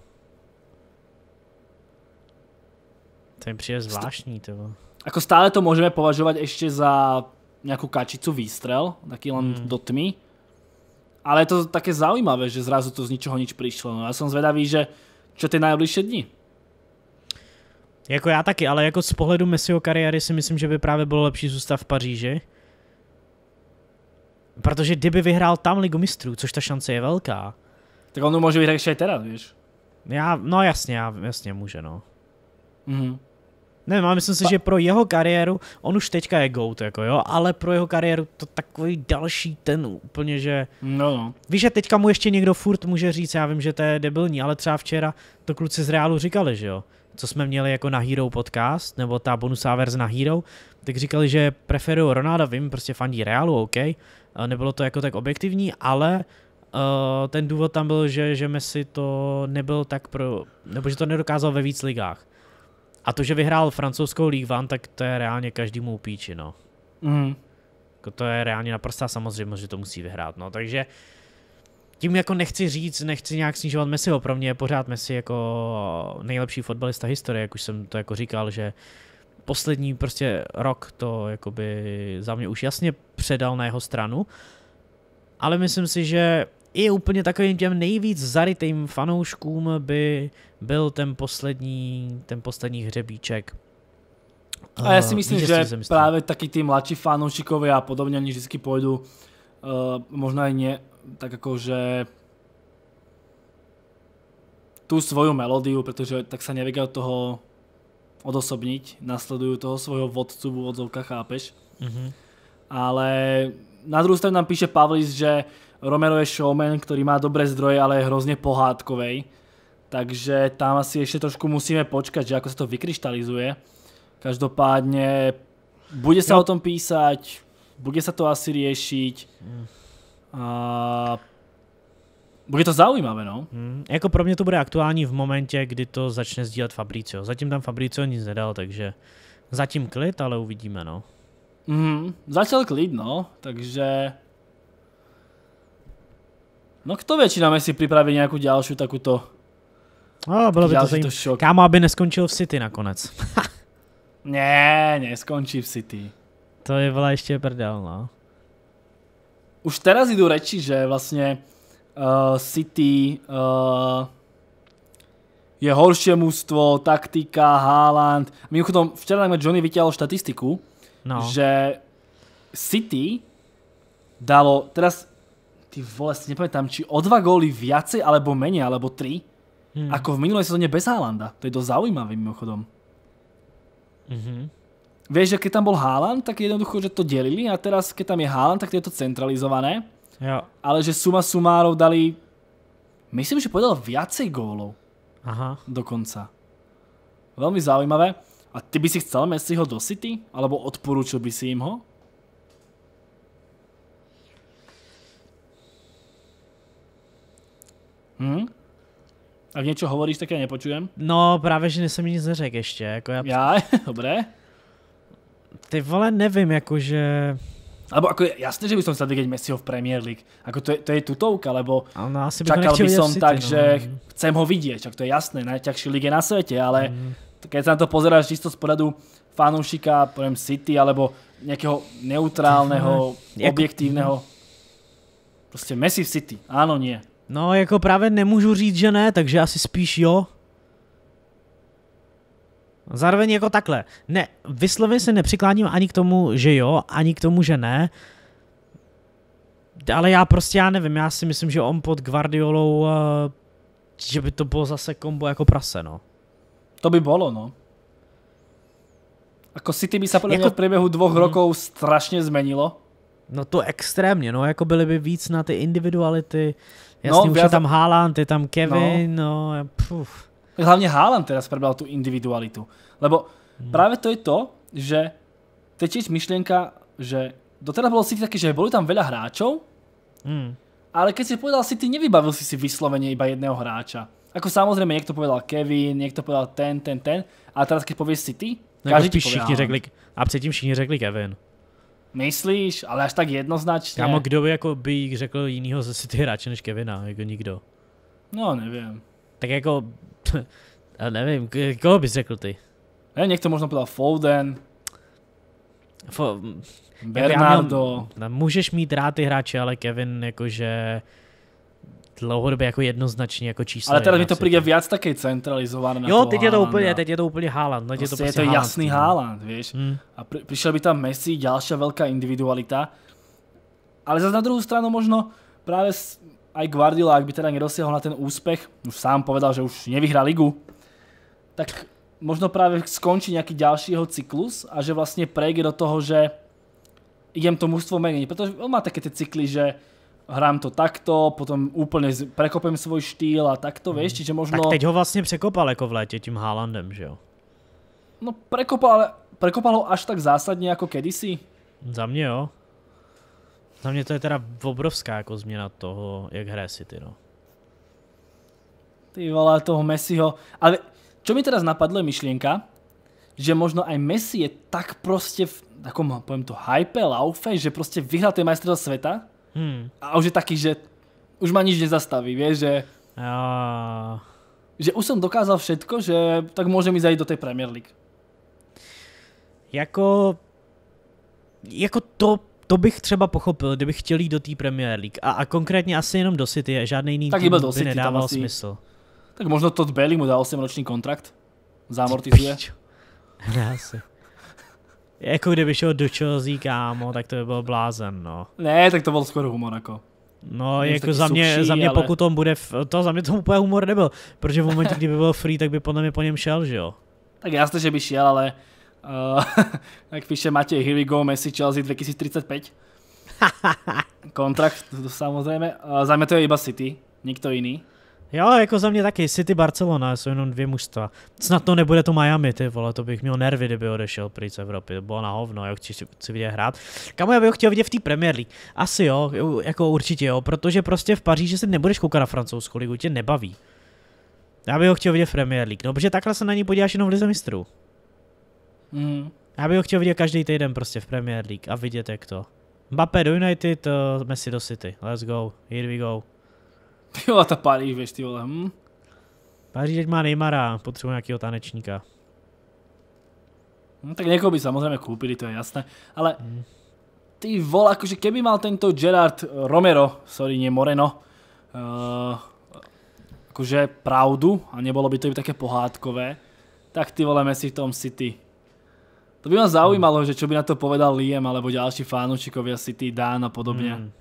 To mi přijde zvláštní, to bylo. Ako stále to môžeme považovať ešte za nejakú kačicu výstrel, taký len mm. do tmy. Ale je to také zaujímavé, že zrazu to z ničoho nič prišlo. No ja som zvedavý, že čo ty najbližšie dni? Jako já taky, ale jako z pohledu Messiho kariéry si myslím, že by právě bylo lepší zůstat v Paříži. Protože kdyby vyhrál tam ligu mistrů, což ta šance je velká. Tak on může vyhrát ještě teda, víš? Já, no jasně, já, jasně může, no. -hmm. Ne, mám myslím si, že pro jeho kariéru, on už teďka je GOAT, jako jo, ale pro jeho kariéru to takový další ten úplně, že... No, no. Víš, že teďka mu ještě někdo furt může říct, já vím, že to je debilní, ale třeba včera to kluci z Reálu říkali, že jo, co jsme měli jako na Hero podcast, nebo ta bonusá verze na Hero, tak říkali, že preferuju Ronaldo, vím, prostě fandí Realu, OK, eh, nebylo to jako tak objektivní, ale Uh, ten důvod tam byl, že, že Messi to nebyl tak pro, nebo že to nedokázal ve víc ligách. A to, že vyhrál francouzskou Ligue One, tak to je reálně každému upíči, no. Mm. To je reálně naprostá samozřejmost, že to musí vyhrát, no. Takže tím jako nechci říct, nechci nějak snižovat Messiho, pro mě je pořád Messi jako nejlepší fotbalista historie, jak už jsem to jako říkal, že poslední prostě rok to jakoby za mě už jasně předal na jeho stranu, ale myslím si, že i úplně takovým těm nejvíc zarytým fanouškům by byl ten poslední, ten poslední hřebíček. A já si eh, myslím, že myslím. právě taky ty mladší fanoušikové a podobně, oni vždycky půjdu, uh, možná i ne, tak jako, že tu svoju melodiu, protože tak se nevěděl od toho odosobnit nasledují toho svojho vodcu v úvodzovkách, chápeš? Mm -hmm. Ale na druhou stranu nám píše Pavlis, že uh, Romero je showman, který má dobré zdroje, ale je hrozně pohádkovej. Takže tam asi ještě trošku musíme počkat, že ako se to vykryštalizuje. Každopádně bude se no. o tom písať, bude se to asi řešit. A bude to zaujímavé, no. Hmm, jako pro mňa to bude aktuální v momentě, kdy to začne sdílet Fabricio. Zatím tam Fabricio nic nedal, takže zatím klid, ale uvidíme, no. Mm, začal klid, no, takže No kto vie, či nám si pripraví nejakú ďalšiu takúto... No, bylo by to zajímavé. Kámo, aby neskončil v City nakonec. ne, neskončí v City. To je byla ještě prdel, no. Už teraz idú reči, že vlastně uh, City uh, je horšie mužstvo, taktika, Haaland. Mimochodom, včera nám Johnny vytiahol štatistiku, no. že City dalo, teraz ty vole, si nepamätám, či o dva góly viacej, alebo menej, alebo tri, hmm. ako v minulej sezóne bez Haalanda. To je dosť zaujímavé mimochodom. Mm-hmm. Vieš, že keď tam bol Haaland, tak jednoducho, že to delili a teraz, keď tam je Haaland, tak je to centralizované. Jo. Ale že suma sumárov dali, myslím, že povedal viacej gólov. Aha. Dokonca. Veľmi zaujímavé. A ty by si chcel Messiho do City? Alebo odporúčil by si im ho? Hm? v něco hovoríš, tak já nepočujem. No, právě že jsem nic neřekl ještě. Jako já... já? Dobré. Ty vole, nevím, jakože... Alebo ako jasné, že by som sa keď Messiho v Premier League. Ako to je, to je tutovka, lebo no, asi by čakal by som City, tak, no. že chcem ho vidieť. Čak to je jasné, najťažší lige na svete, ale mm. keď sa na to pozeráš čisto z poradu fanúšika, poviem City, alebo nejakého neutrálneho, mm. objektívneho. Proste Messi v City, áno, nie. No, jako právě nemůžu říct, že ne, takže asi spíš jo. Zároveň jako takhle. Ne, vysloveně se nepřikláním ani k tomu, že jo, ani k tomu, že ne. Ale já prostě, já nevím, já si myslím, že on pod Guardiolou, eh, že by to bylo zase kombo jako prase, no. To by bylo, no. Ako City by se podle jako... v průběhu dvou hmm. rokov strašně zmenilo. No to extrémně, no, jako byly by víc na ty individuality, Jasně, no, už je tam Haaland, je tam Kevin, no, no puf. Hlavně Haaland teraz prebral tu individualitu. Lebo hmm. právě to je to, že teď je myšlenka, že doteraz bylo City také, že boli tam veľa hráčov, hmm. ale keď si povedal ty nevybavil si si vyslovene iba jedného hráča. Ako samozrejme, niekto povedal Kevin, niekto povedal ten, ten, ten, a teraz keď povieš City, no, jako každý ti všichni řekli, a předtím všichni řekli Kevin. Myslíš, ale až tak jednoznačně. Kámo, kdo by jako by řekl jinýho ze City hráče než Kevina, jako nikdo. No, nevím. Tak jako, nevím, koho bys řekl ty? Ne, někdo možná podal Foden. Fo- Bernardo. Jako měl, můžeš mít rád ty hráče, ale Kevin jakože dlouhodobě jako jednoznačně jako číslo. Ale teda mi to přijde víc taky centralizované. Jo, teď Haaland, je to úplně, a... teď je to úplně Haaland. No, prostě je to, prostě, prostě je to Haaland, jasný no. Haaland, víš. Hmm. A pri, přišel by tam Messi, další velká individualita. Ale zase na druhou stranu možno právě aj Guardiola, ak by teda nedosiahol na ten úspech, už sám povedal, že už nevyhrá ligu, tak možno právě skončí nějaký další jeho cyklus a že vlastně prejde do toho, že idem to mužstvo meniť. Protože on má také ty cykly, že hrám to takto, potom úplně prekopem svůj štýl a takto, mm. víš, čiže možno... Tak teď ho vlastně překopal jako v létě tím Haalandem, že jo? No prekopal, prekopal ho až tak zásadně jako kedysi. Za mě jo. Za mě to je teda obrovská jako změna toho, jak hraje City, no. Ty vole, toho Messiho. Ale čo mi teraz napadlo je myšlienka, že možno aj Messi je tak prostě v takom, poviem to, hype, laufe, že prostě vyhrál ten majstrov sveta, Hmm. A už je taký, že už ma nič nezastaví, vieš, že... Ja. Že už som dokázal všetko, že tak môžem ísť aj do tej Premier League. Jako... Jako to to bych třeba pochopil, kdybych chtěl jít do té Premier League. A, a konkrétně asi jenom do City, žádný jiný tak tým do City, by nedával asi... smysl. Tak možno Todd Bailey mu dal 8 roční kontrakt. Zamortizuje. Já Jako kdyby šel do Chelsea, kámo, tak to by byl blázen, no. Ne, tak to byl skoro humor, jako. No, Měl jako za mě, subší, za mě ale... pokud on bude, to za mě to úplně humor nebyl, protože v momentě, kdyby byl free, tak by podle mě po něm šel, že jo? Tak jasně, že by šel, ale uh, jak píše Matěj, here we go, Messi Chelsea 2035. Kontrakt, to, to samozřejmě, uh, za mě to je iba City, nikto jiný. Jo, jako za mě taky. City Barcelona jsou jenom dvě mužstva. Snad to nebude to Miami, ty vole, to bych měl nervy, kdyby odešel pryč z Evropy. To bylo na hovno, jo, chci, chci vidět hrát. Kamu, já bych ho chtěl vidět v té Premier League. Asi jo, jako určitě jo, protože prostě v Paříži se nebudeš koukat na francouzskou ligu, tě nebaví. Já bych ho chtěl vidět v Premier League, no protože takhle se na ní podíváš jenom v Lize mistrů. Mm. Já bych ho chtěl vidět každý týden prostě v Premier League a vidět jak to. Mbappé do United, uh, Messi do City. Let's go, here we go. Jo, ta Paríž, víš, ty vole. Hm? Paríž teď má Neymara, potřebuje nějakého tanečníka. No tak někoho by samozřejmě koupili, to je jasné, ale hmm. ty vole, jakože keby mal tento Gerard Romero, sorry, ne Moreno, uh, jakože pravdu a nebylo by to i také pohádkové, tak ty vole Messi v tom City. To by mě zaujímalo, hmm. že čo by na to povedal Liam alebo ďalší fanúčikovia City, Dan a podobně. Hmm.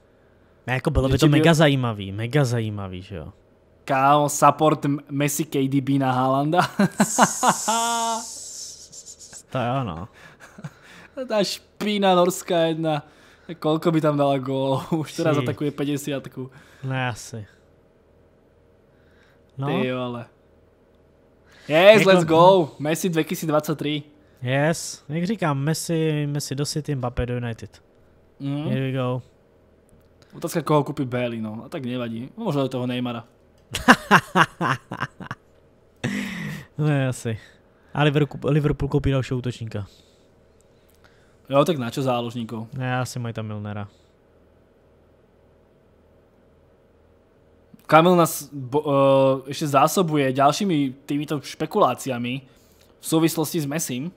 A jako bylo by to mega byl... zajímavý, mega zajímavý, že jo. Kámo, support Messi KDB na Haalanda. to je ono. Ta špína norská jedna. Kolko by tam dala gól? Už teda zatakuje 50. Ne, asi. No. Ty jo, ale. Yes, Někdo... Jako- let's go. Messi 2023. Yes, jak říkám, Messi, Messi do City, Mbappé do United. Mm. Here we go. Otázka, koho kúpi Bailey, no. A tak nevadí. Možno do toho Neymara. no asi. A Liverpool, Liverpool koupí dalšího útočníka. Jo, tak načo čo záložníkov? Ne, asi mají tam Milnera. Kamil nás bo, uh, eh, ešte zásobuje ďalšími týmito špekuláciami v súvislosti s Messim.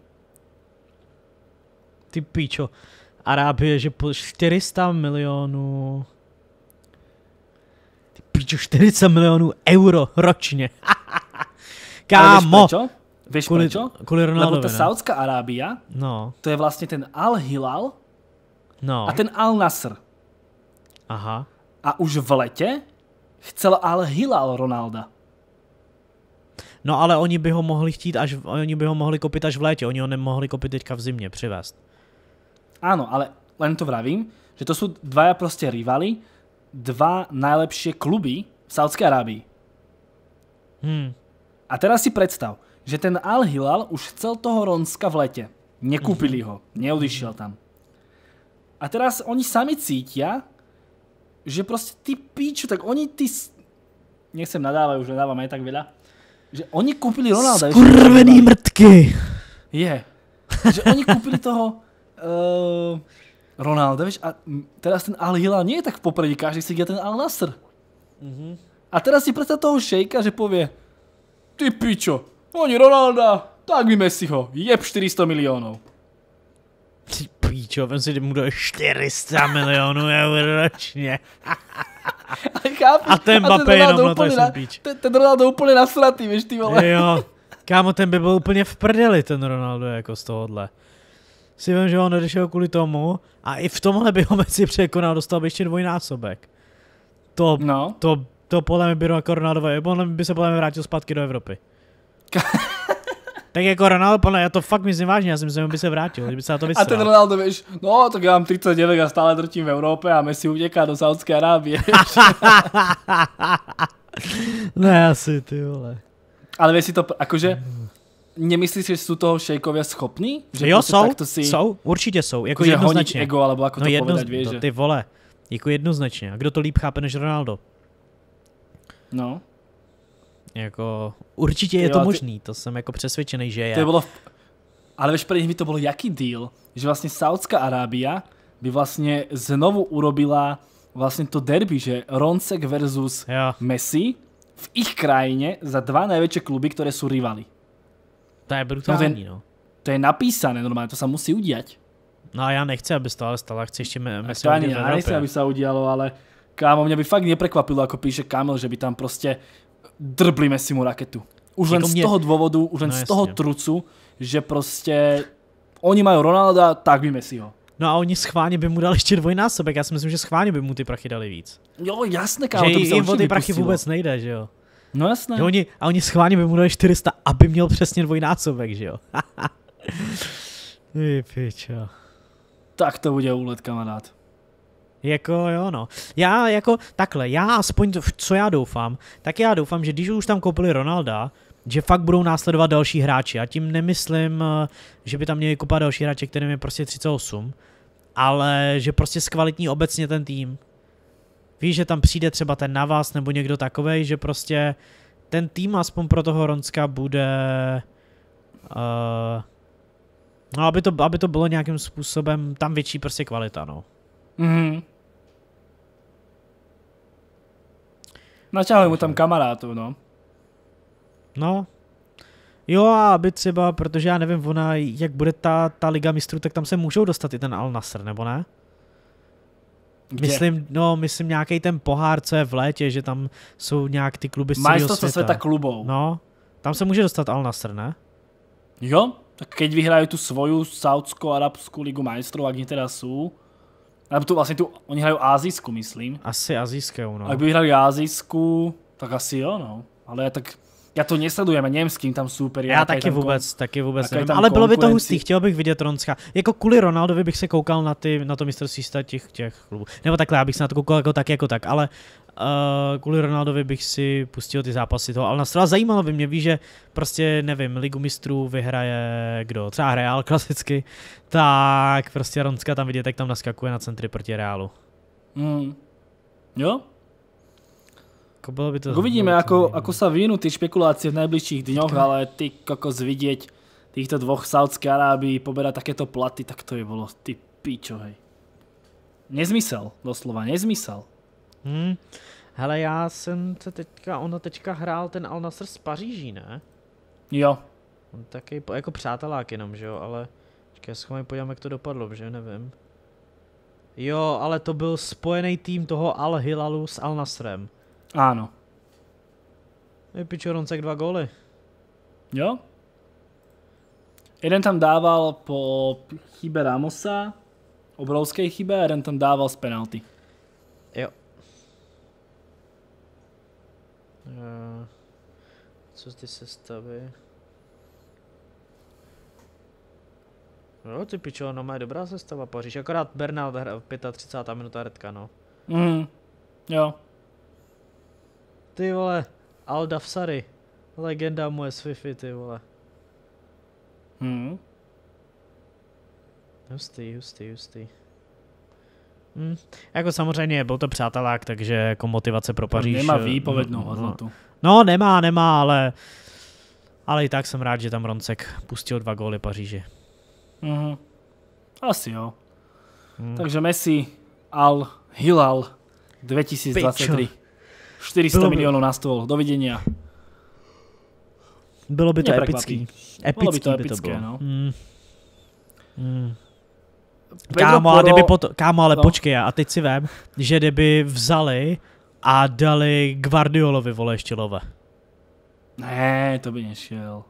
Ty pičo. Arábie, že po 400 milionů... Ty píču, 40 milionů euro ročně. Kámo! Víš kvůli, Kvůli Ronaldovi, Lebo ta Saudská Arábia, no. to je vlastně ten Al-Hilal no. a ten Al-Nasr. Aha. A už v letě chcel Al-Hilal Ronalda. No ale oni by ho mohli chtít až, oni by ho mohli kopit až v létě, oni ho nemohli kopit teďka v zimě, přivést. Áno, ale len to vravím, že to sú dvaja proste rivali, dva najlepšie kluby v Saudskej Arábii. Hmm. A teraz si predstav, že ten Al Hilal už chcel toho Ronska v lete. Nekúpili ho, neodišiel tam. A teraz oni sami cítia, že proste ty píču, tak oni ty... Nechcem nadávať, už nadávam aj tak veľa. Že oni kúpili Ronalda. Skurvený mrtky! Je. Yeah. Že oni kúpili toho uh, víš, a teraz ten Al Hilal nie je tak v popredí, každý si je ten Al Nasr. Mm-hmm. A teraz si predstav toho šejka, že povie, ty pičo, oni Ronalda, tak si Messiho, jeb 400 milionů. Ty pičo, vem si, že mu 400 milionů eur ročně. A, a ten Mbappé jenom na to, jsem Ten, ten Ronaldo úplně nasratý, víš, ty vole. Jo, kámo, ten by byl úplně v prdeli, ten Ronaldo, jako z tohohle si vím, že on odešel kvůli tomu a i v tomhle by ho Messi překonal, dostal by ještě dvojnásobek. To, no. to, to podle mě by jako Ronaldové, podle by se podle mě vrátil zpátky do Evropy. tak jako Ronaldo, podle já to fakt myslím vážně, já si myslím, že by se vrátil, by se na to vysral. A ten Ronaldo, víš, no, tak já mám 39 a stále drtím v Evropě a Messi utěká do Saudské Arábie. ne, asi, ty vole. Ale víš si to, akože, Nemyslíš, že jsou toho šejkově schopní? Že jo, prostě jsou, takto si... jsou, určitě jsou. Jako že jednoznačně. ego, alebo jako no to jedno, povedať, víš, no že... Ty vole, jako jednoznačně. A kdo to líp chápe než Ronaldo? No. Jako, určitě je jo, to ty... možný, to jsem jako přesvědčený, že je. To bylo, ale veš pro by to bylo jaký deal? Že vlastně Saudská Arábia by vlastně znovu urobila vlastně to derby, že Roncek versus jo. Messi v ich krajine za dva najväčšie kluby, ktoré sú rivali. To je brutální, no. To je, no. To je napísané normálně, to se musí udělat. No a já nechci, aby sa to ale stalo, chci ještě Messi. me to ani, já nechci, aby se udělalo, ale kámo, mě by fakt neprekvapilo, jako píše Kamil, že by tam prostě drblíme Messi mu raketu. Už len jako z toho důvodu, už len no, z toho jasne. trucu, že prostě oni mají Ronalda, tak by si ho. No a oni schválně by mu dali ještě dvojnásobek, já si myslím, že schválně by mu ty prachy dali víc. Jo, jasné, kámo, že to by se o ty prachy vůbec nejde, že jo. No jasné. Jo, oni, a oni schválně by mu dali 400, aby měl přesně dvojnásobek, že jo? Ty pičo. Tak to bude úlet, kamarád. Jako jo, no. Já jako takhle, já aspoň, co já doufám, tak já doufám, že když už tam koupili Ronalda, že fakt budou následovat další hráči. A tím nemyslím, eh, že by tam měli kupat další hráče, kterým je prostě 38, ale že prostě zkvalitní obecně ten tým. Víš, že tam přijde třeba ten na vás nebo někdo takový, že prostě ten tým aspoň pro toho Ronska bude... Uh, no, aby to, aby to bylo nějakým způsobem tam větší prostě kvalita, no. Mhm. Načáhli mu tam kamarátů, no. No. Jo a aby třeba, protože já nevím, ona, jak bude ta, ta Liga mistrů, tak tam se můžou dostat i ten Al Nasr, nebo ne? Kde? Myslím, no, myslím nějaký ten pohár, co je v létě, že tam jsou nějak ty kluby z celého světa. světa klubou. No, tam se může dostat Al Nasr, ne? Jo, tak keď vyhrají tu svoju saudsko arabskou ligu majstrov, a kde teda jsou, nebo tu vlastně tu, oni hrají azijsku, myslím. Asi azijskou, no. A kdyby vyhrali azijsku, tak asi jo, no. Ale tak já to nesledujeme, nevím, s kým tam super. Já, já taky vůbec, taky vůbec nevím. Ale bylo by to hustý, chtěl bych vidět Ronska. Jako kvůli Ronaldovi bych se koukal na, ty, na to mistrovství těch, těch klubů. Nebo takhle, já bych se na to koukal jako tak, jako tak, ale Uh, kvůli Ronaldovi bych si pustil ty zápasy toho, ale na zajímalo by mě, víš, že prostě nevím, ligu mistrů vyhraje kdo, třeba Real klasicky, tak prostě Ronska tam vidět, jak tam naskakuje na centry proti Realu. Mm. Jo, Ako bolo by to... Uvidíme, jako ako, ako sa vyvinú tie špekulácie v najbližších dňoch, ale ty kokos vidieť týchto dvoch Saudské Arábii poberať takéto platy, tak to je bolo ty píčo, hej. Nezmysel, doslova, nezmysel. Hmm. Hele, já jsem se teďka, ono teďka hrál ten Al Nasr z Paříží, ne? Jo. On taky, jako přátelák jenom, že jo, ale... Počkej, já se podívám, jak to dopadlo, že nevím. Jo, ale to byl spojený tým toho Al Hilalu s Al Nasrem. Áno. Vypičo Roncek dva góly. Jo? Jeden tam dával po chybe Ramosa, obrovské chybe, a jeden tam dával z penalty. Jo. Eh, co ty se staví? No, ty pičo, no má dobrá sestava poříš, akorát Bernal v 35. minuta redka, no. Mhm. Jo. Ty vole, Alda Vsary. Legenda moje Swifty, ty vole. Hm. Hustý, hustý, hustý. Hmm. Jako samozřejmě, byl to přátelák, takže jako motivace pro Paříž. Nemá eh, výpovědnou no, no. hodnotu. No, no, nemá, nemá, ale ale i tak jsem rád, že tam Roncek pustil dva góly Paříži. -hmm. Asi jo. Hmm. Takže Messi al Hilal 2023. Pičo. 400 milionů na stôl. Dovidenia. Bylo by to epický. Epický by to, by epické, to bylo. No. Mm. Mm. Kámo, ale, kdyby potom, kámo, ale no. počkej, a teď si vem, že kdyby vzali a dali Guardiolovi vole ještě love. Ne, to by nešel.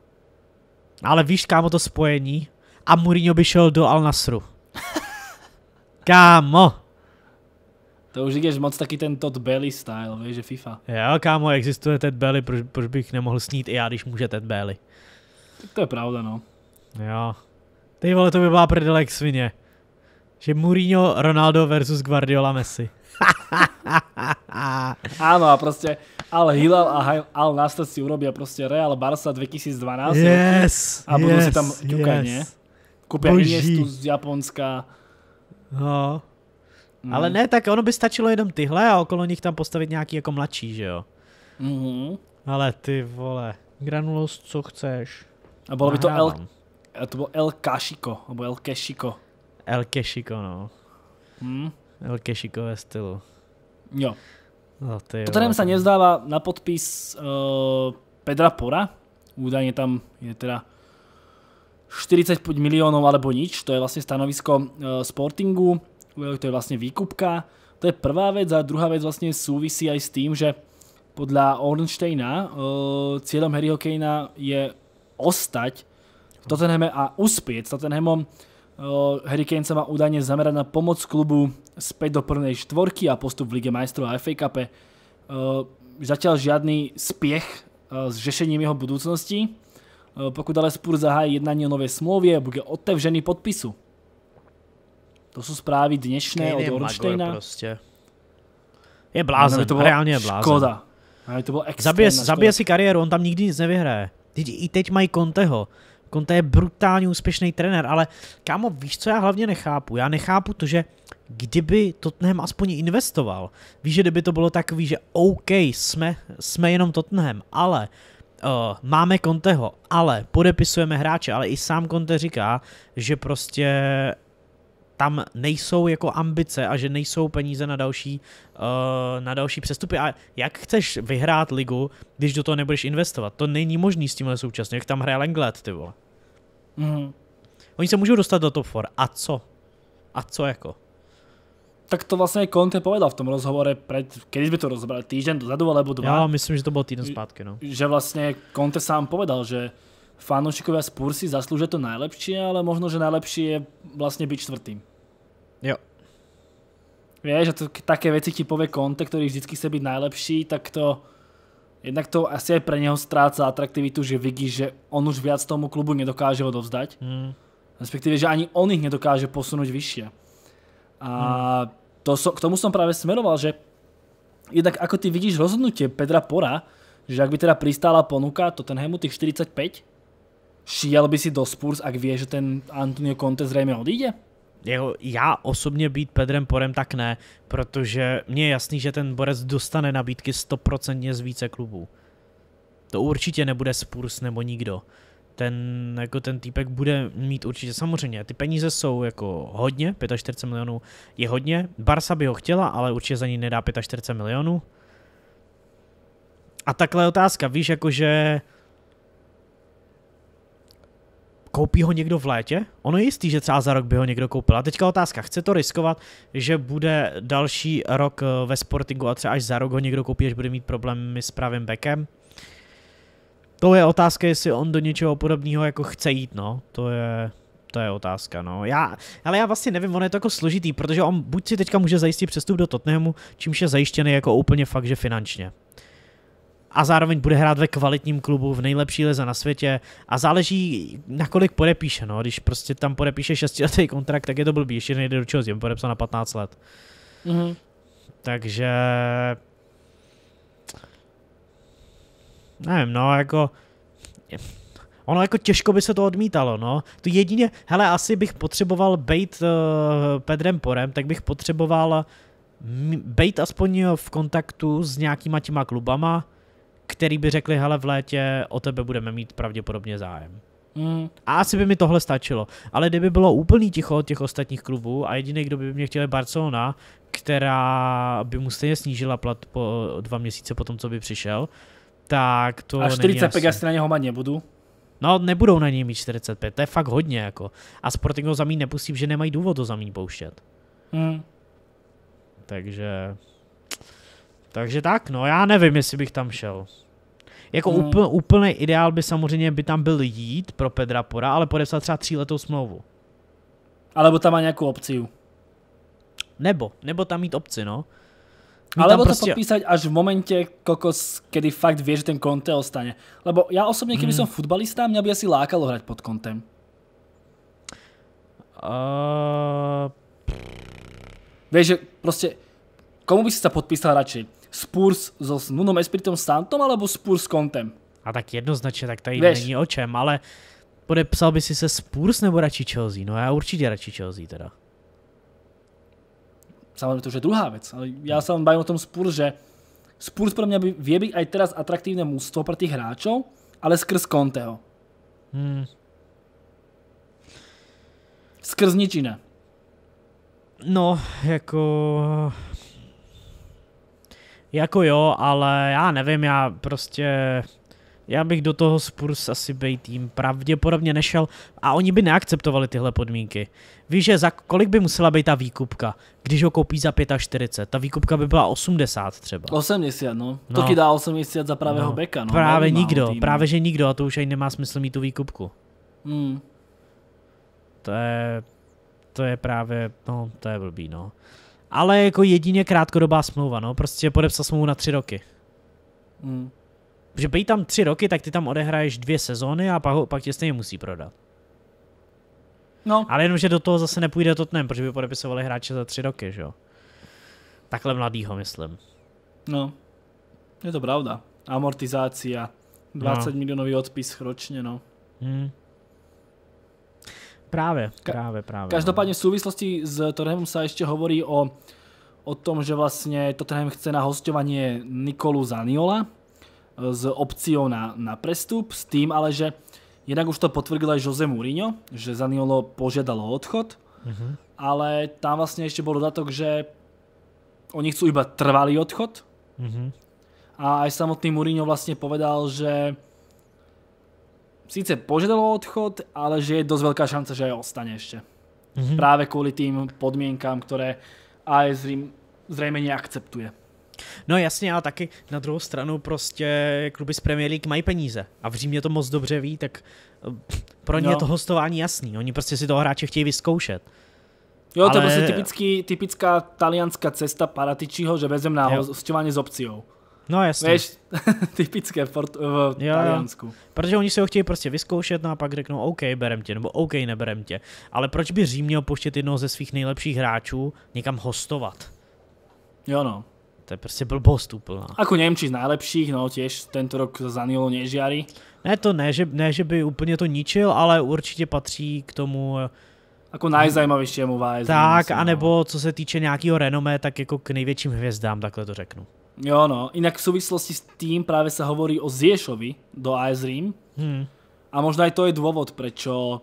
Ale víš, kámo, to spojení. A Mourinho by šel do Al Nasru. kámo. To už jdeš moc taky ten Todd Belly style, víš, že FIFA. Jo, kámo, existuje Ted Belly, proč, proč bych nemohl snít i já, když může Ted Belly. Tak to je pravda, no. Jo. Ty vole, to by byla k svině. Že Mourinho, Ronaldo versus Guardiola Messi. Áno a proste Al Hilal a Al Nastas si urobia proste Real Barca 2012 yes, a budú yes, si tam ťukať, yes. nie? Kúpia Iniestu z Japonska. No. Mm. Ale ne, tak ono by stačilo jenom tyhle a okolo nich tam postavit nějaký jako mladší, že jo? Mm-hmm. Ale ty vole, granulost, co chceš. A bylo by to El, to bylo El Kashiko, nebo El Kešiko. El Kešiko, no. Mm. El Kešiko ve stylu. Jo. No, ty se sa nevzdává na podpis uh, Pedra Pora. Údajně tam je teda 45 milionů, alebo nič. To je vlastně stanovisko uh, Sportingu to je vlastne výkupka. To je prvá vec a druhá vec vlastne súvisí aj s tým, že podľa Ornsteina uh, eh, cieľom Harryho Kanea je ostať v Tottenhame a uspieť s Tottenhamom. Uh, eh, Harry Kane sa má údajne zamerať na pomoc klubu späť do prvnej štvorky a postup v Lige majstrov a FA Cup. Uh, zatiaľ žiadny spiech s řešením jeho budúcnosti. pokud ale Spurs zahájí jednání o nové smlouvie, bude otevřený podpisu. To jsou zprávy dnešné Kejný od Ornsteina. Prostě. Je blázen, no, to reálně je blázen. Škoda. No, to bylo zabije, škoda. zabije si kariéru, on tam nikdy nic nevyhraje. Teď, I teď mají Conteho. Conte je brutálně úspěšný trenér, ale kámo, víš, co já hlavně nechápu? Já nechápu to, že kdyby Tottenham aspoň investoval. Víš, že kdyby to bylo takový, že OK, jsme, jsme jenom Tottenham, ale uh, máme Conteho, ale podepisujeme hráče, ale i sám Conte říká, že prostě tam nejsou jako ambice a že nejsou peníze na další, uh, na další přestupy. A jak chceš vyhrát ligu, když do toho nebudeš investovat? To není možný s tímhle současně, jak tam hraje Lenglet, ty vole. Mm. Oni se můžou dostat do top 4. A co? A co jako? Tak to vlastně Conte povedal v tom rozhovore, pred, když by to rozbrali, týden dozadu alebo dva. Já myslím, že to bylo týden zpátky. No. Že vlastně Conte sám povedal, že fanúšikovia Spursy zaslouží to nejlepší, ale možno, že nejlepší je vlastně být čtvrtým. Jo. Vieš, a to, také veci ti povie Conte, ktorý vždycky chce byť najlepší, tak to... Jednak to asi aj pre neho stráca atraktivitu, že vidí, že on už viac tomu klubu nedokáže odovzdať. Mm. Respektíve, že ani on ich nedokáže posunúť vyššie. A mm. to so, k tomu som práve smeroval, že jednak ako ty vidíš rozhodnutie Pedra Pora, že ak by teda pristála ponuka Tottenhamu tých 45, šiel by si do Spurs, ak vie, že ten Antonio Conte zrejme odíde? jeho, já osobně být Pedrem Porem tak ne, protože mně je jasný, že ten borec dostane nabídky 100% z více klubů. To určitě nebude Spurs nebo nikdo. Ten, jako ten týpek bude mít určitě, samozřejmě, ty peníze jsou jako hodně, 45 milionů je hodně, Barsa by ho chtěla, ale určitě za ní nedá 45 milionů. A takhle je otázka, víš, jakože koupí ho někdo v létě? Ono je jistý, že třeba za rok by ho někdo koupil. A teďka otázka, chce to riskovat, že bude další rok eh, ve Sportingu a třeba až za rok ho někdo koupí, až bude mít problémy s pravým bekem? To je otázka, jestli on do něčeho podobného jako chce jít, no. To je, to je otázka, no. Já, ale já vlastně nevím, ono je to jako složitý, protože on buď si teďka může zajistit přestup do Tottenhamu, čímž je zajištěný jako úplně fakt, že finančně a zároveň bude hrát ve kvalitním klubu, v nejlepší lize na světě a záleží, na kolik podepíše. No. Když prostě tam podepíše šestiletý kontrakt, tak je to blbý, ještě nejde do čeho on podepsal na 15 let. Mm-hmm. Takže... Nevím, no, jako... Ono jako těžko by se to odmítalo, no. To jedině, hele, asi bych potřeboval být uh, eh, Pedrem Porem, tak bych potřeboval mm, být aspoň v kontaktu s nějakýma těma klubama, který by řekli, hele v létě o tebe budeme mít pravděpodobně zájem. Mm. A asi by mi tohle stačilo. Ale kdyby bylo úplný ticho od těch ostatních klubů a jediný, kdo by mě chtěl je Barcelona, která by mu stejně snížila plat po dva měsíce po tom, co by přišel, tak to A 45 asi na něho mít nebudu. No, nebudou na něj mít 45, to je fakt hodně jako. A Sporting ho zamín nepustí, že nemají důvod to zamín pouštět. Mm. Takže takže tak, no já nevím, jestli bych tam šel. Jako hmm. úpl, úplný ideál by samozřejmě by tam byl jít pro Pedra Pora, ale podepsat třeba tříletou smlouvu. Alebo tam má nějakou opciu. Nebo, nebo tam mít opci, no. Mít Alebo prostě... to podpísať až v momente, kokos, kedy fakt vie, že ten Conte ostane. Lebo já osobně, hmm. jsem hmm. futbalista, mě by asi lákalo hrať pod kontem. Uh... Víš, že prostě komu by si se podpísal radšej? Spurs s Nunom Espiritom Santom alebo Spurs s Kontem? A tak jednoznačně, tak tady Víš. není o čem, ale podepsal by si se Spurs nebo radši Chelsea? No já určitě radši Chelsea teda. Samozřejmě to už je druhá věc, ale já se vám bavím o tom Spurs, že Spurs pro mě by, vě být aj teraz atraktivné mústvo pro těch hráčů, ale skrz konteho. Hmm. Skrz nič No, jako... Jako jo, ale já nevím, já prostě... Já bych do toho Spurs asi bejt tým pravděpodobně nešel a oni by neakceptovali tyhle podmínky. Víš, že za kolik by musela být ta výkupka, když ho koupí za 45, ta výkupka by byla 80 třeba. 80, no. no. To no. ti dá 80 za pravého no. beka, no. Právě Mám nikdo, no, právě že nikdo a to už ani nemá smysl mít tu výkupku. Hmm. To je, to je právě, no, to je blbý, no ale jako jedině krátkodobá smlouva, no, prostě podepsal smlouvu na tři roky. Hmm. Že být tam tři roky, tak ty tam odehraješ dvě sezóny a pak, pak tě stejně musí prodat. No. Ale že do toho zase nepůjde to tnem, protože by podepisovali hráče za tři roky, že jo. Takhle mladýho, myslím. No, je to pravda. Amortizácia. 20 no. milionový odpis ročně, no. Hmm práve práve práve Každopádně no. v souvislosti s Tottenhamom sa ešte hovorí o, o tom, že vlastne Tottenham chce na hostovanie Nikolu Zaniola s eh, opciou na, na prestup, s tým ale, že jednak už to potvrdil aj Jose Mourinho, že Zaniolo požiadalo odchod, uh mhm. -huh. ale tam vlastne ešte bol dodatok, že oni chcú iba trvalý odchod uh mhm. -huh. a aj samotný Mourinho vlastne povedal, že síce o odchod, ale že je dosť veľká šanca, že aj ostane ešte. Mm-hmm. Práve kvôli tým podmienkám, ktoré aj zrejme zřejmě neakceptuje. No jasně, ale taky na druhou stranu prostě kluby z Premier League mají peníze a v Římě to moc dobře ví, tak eh, pro ně no. je to hostování jasný. Oni prostě si toho hráče chtějí vyzkoušet. Jo, ale... to je prostě typický, typická talianská cesta Paratičího, že vezem na hostování s opciou. No jasně. Víš, typické v, Port- v Taliansku. Protože oni se ho chtějí prostě vyzkoušet no a pak řeknou OK, berem tě, nebo OK, neberem tě. Ale proč by Řím měl poštět jednoho ze svých nejlepších hráčů někam hostovat? Jo no. To je prostě blbost úplná. Ako Němčí z nejlepších, no těž tento rok Zaniolo nežiary. Ne to ne že, ne, že by úplně to ničil, ale určitě patří k tomu eh, jako nejzajímavějšímu vájezdnímu. Tak, myslím, anebo no. co se týče nějakého renomé, tak jako k největším hvězdám, takhle to řeknu. Jo no, inak v súvislosti s tým práve sa hovorí o Ziešovi do AS Rím. Hmm. A možno aj to je dôvod, prečo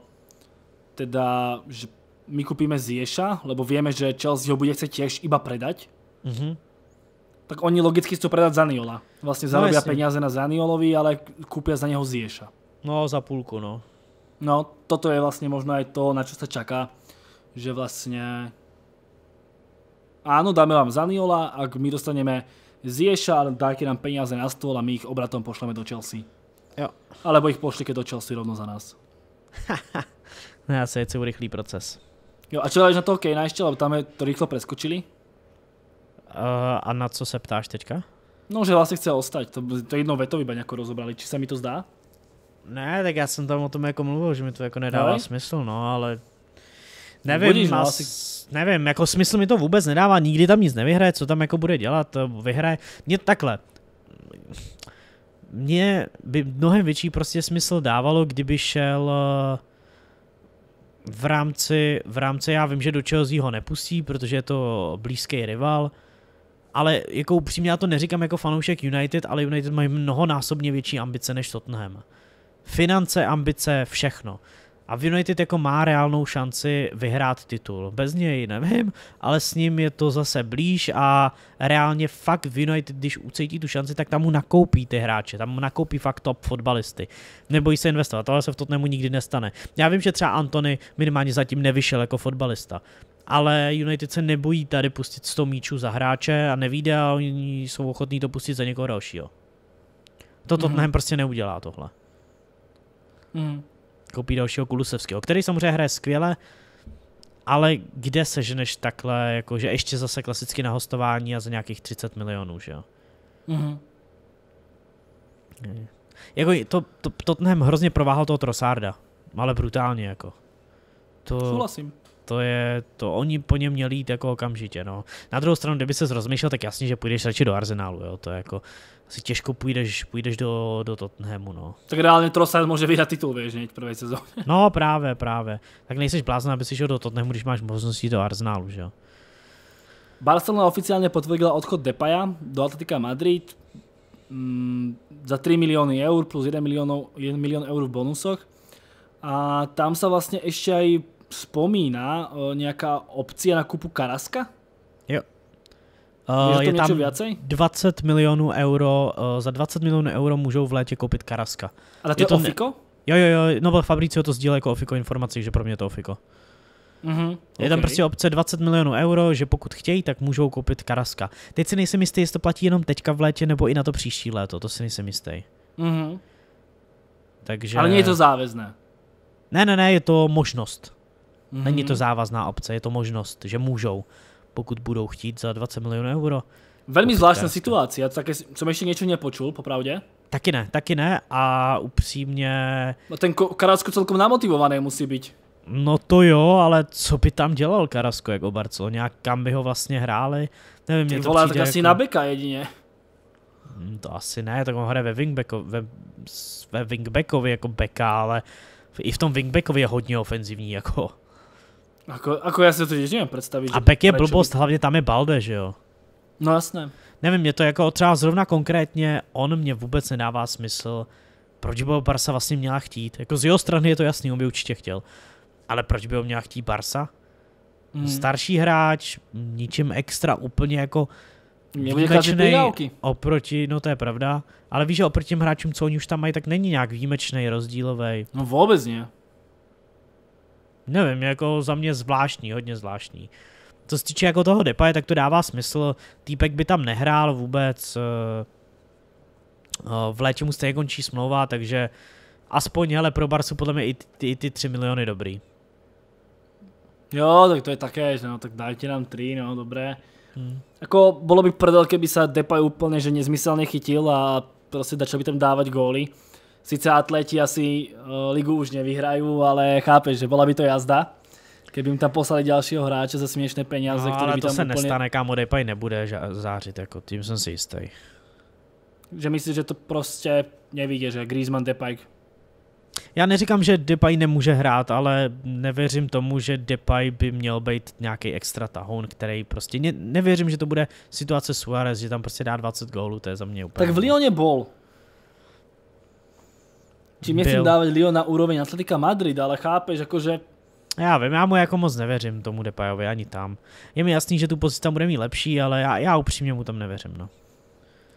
teda, že my kúpime Zieša, lebo vieme, že Chelsea ho bude chcieť tiež iba predať. Mm -hmm. Tak oni logicky chcú predať Zaniola. Vlastne no zarobia no, peniaze na Zaniolovi, ale kúpia za neho Zieša. No, za půlku, no. No, toto je vlastne možno aj to, na čo sa čaká, že vlastne... Áno, dáme vám Zaniola, ak my dostaneme zješa, dajte nám peniaze na stôl a my ich obratom pošleme do Chelsea. Jo. Alebo ich keď do Chelsea rovno za nás. Ja sa je věci rýchlý proces. Jo, a čo dáš na to Kejna ešte, lebo tam je to rychlo preskočili? Eh, a na co se ptáš teďka? No, že vlastne chce ostať, to, jedno, jednou vetou iba nejako rozobrali, či se mi to zdá? Ne, tak já jsem tam o tom jako mluvil, že mi to jako nedává smysl, no, ale Nevím, Budíš, no, asi... nevím, jako smysl mi to vůbec nedává, nikdy tam nic nevyhraje, co tam jako bude dělat, vyhraje, mě takhle, mně by mnohem větší prostě smysl dávalo, kdyby šel eh, v rámci, v rámci, já vím, že do Chelsea ho nepustí, protože je to blízký rival, ale jako upřímně já to neříkám jako fanoušek United, ale United mají mnohonásobně větší ambice než Tottenham. Finance, ambice, všechno. A United jako má reálnou šanci vyhrát titul. Bez něj nevím, ale s ním je to zase blíž a reálně fakt United, když ucítí tu šanci, tak tam mu nakoupí ty hráče, tam mu nakoupí fakt top fotbalisty. Nebojí se investovat, ale se v Tottenhamu nikdy nestane. Já vím, že třeba Antony minimálně zatím nevyšel jako fotbalista, ale United se nebojí tady pustit 100 míčů za hráče a nevíde a oni jsou ochotní to pustit za někoho dalšího. To mhm. Tottenham mm-hmm. prostě neudělá tohle. Mm koupí dalšího Kulusevského, který samozřejmě hraje skvěle, ale kde se ženeš takhle, jakože ještě zase klasicky na hostování a za nějakých 30 milionů, že jo? Mm-hmm. Jako to, to, Tottenham hrozně prováhal toho Trossarda, ale brutálně jako. To, Souhlasím. To je, to oni po něm měli jít jako okamžitě, no. Na druhou stranu, kdyby se rozmýšlel, tak jasně, že půjdeš radši do Arsenálu, jo, to je jako, si těžko půjdeš, půjdeš do, do Tottenhamu, no. Tak reálně Trossard může vyhrát titul, víš, v první sezóně. No právě, právě. Tak nejseš blázen, aby si šel do Tottenhamu, když máš možnosti do Arsenalu, že jo. Barcelona oficiálně potvrdila odchod Depaya do Atletika Madrid mm, za 3 milióny eur plus 1 milión, 1 milión eur v bonusoch. A tam sa vlastne ešte aj spomína eh, nějaká nejaká opcia na kupu Karaska, Uh, je tam viacej? 20 milionů euro, uh, za 20 milionů euro můžou v létě koupit Karaska. Ale to je, je to Ofiko? Ne... Jo, jo, jo, no Fabricio to sdílel jako Ofiko informací, že pro mě je to Ofiko. Mm-hmm, je okay. tam prostě obce 20 milionů euro, že pokud chtějí, tak můžou koupit Karaska. Teď si nejsem jistý, jestli to platí jenom teďka v létě nebo i na to příští léto, to si nejsem jistý. Mm-hmm. Takže... Ale není to závazné. Ne, ne, ne, je to možnost. Mm-hmm. Není to závazná obce, je to možnost, že můžou pokud budou chtít za 20 milionů euro. Velmi zvláštní situace, já také, jsem ještě něco nepočul, popravdě. Taky ne, taky ne a upřímně... No Ten Karasko celkom namotivovaný musí být. No to jo, ale co by tam dělal Karasko jako Barco? Nějak kam by ho vlastně hráli? Nevím, Ty mě to vole, tak jako... asi na beka jedině. Hmm, to asi ne, tak on hraje ve, wingbacko, ve, ve wingbackovi jako beka, ale i v tom wingbackovi je hodně ofenzivní jako Ako, ako já si to totiž představit. A pek je blbost, by... hlavně tam je Balde, že jo? No jasné. Nevím, mě to jako třeba zrovna konkrétně, on mě vůbec nedává smysl, proč by ho Barsa vlastně měla chtít. Jako z jeho strany je to jasný, on by určitě chtěl. Ale proč by ho měla chtít Barsa? Hmm. Starší hráč, ničím extra úplně jako výjimečný oproti, no to je pravda, ale víš, že oproti těm hráčům, co oni už tam mají, tak není nějak výjimečný rozdílový. No vůbec ne nevím, jako za mě zvláštní, hodně zvláštní. Co se týče jako toho depa, tak to dává smysl, týpek by tam nehrál vůbec, eh, eh, v létě mu stejně končí smlouva, takže aspoň, ale pro Barsu podle mě i ty, i ty 3 miliony dobrý. Jo, tak to je také, že no, tak dajte nám 3, no, dobré. Hmm. Ako, bolo by prdel, keby sa Depay úplne, že nezmyselne chytil a proste dačo by tam dávať góly. Sice atleti asi eh, ligu už nevyhrajú, ale chápeš, že bola by to jazda. Keby im tam poslali dalšího hráče za směšné peníze, no, který by to tam se úplně... nestane, kámo, Depay nebude zářit, jako tým som si istý. Že myslíš, že to prostě nevíde, že Griezmann, Depay, já neříkám, že Depay nemůže hrát, ale nevěřím tomu, že Depay by měl být nějaký extra tahoun, který prostě ne, nevěřím, že to bude situace Suarez, že tam prostě dá 20 gólů, to je za mě úplně. Tak v Lyoně bol, Čím byl... dávat Lyon na úroveň Atletika Madrid, ale chápeš, jakože... já vím, já mu jako moc nevěřím tomu Depayovi, ani tam. Je mi jasný, že tu pozici tam bude mít lepší, ale já, já upřímně mu tam nevěřím. No.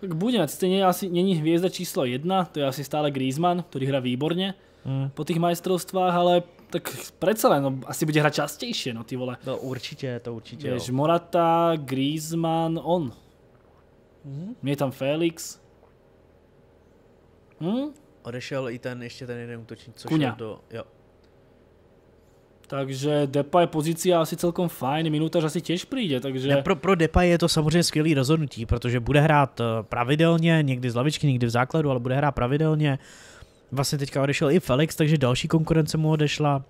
Tak Buňac, stejně asi není hvězda číslo jedna, to je asi stále Griezmann, který hra výborně mm. po těch majstrovstvách, ale tak přece no, asi bude hrát častější, no ty vole. No určitě, to určitě. Jež Morata, Griezmann, on. Mm. Je tam Felix. Hm? Odešel i ten, ještě ten jeden útočník, co Kuňa. šel do, jo. Takže Depa je pozici asi celkom fajn, minutář asi těž přijde, takže... Ne, pro, pro Depa je to samozřejmě skvělý rozhodnutí, protože bude hrát eh, pravidelně, někdy z lavičky, někdy v základu, ale bude hrát pravidelně. Vlastně teďka odešel i Felix, takže další konkurence mu odešla.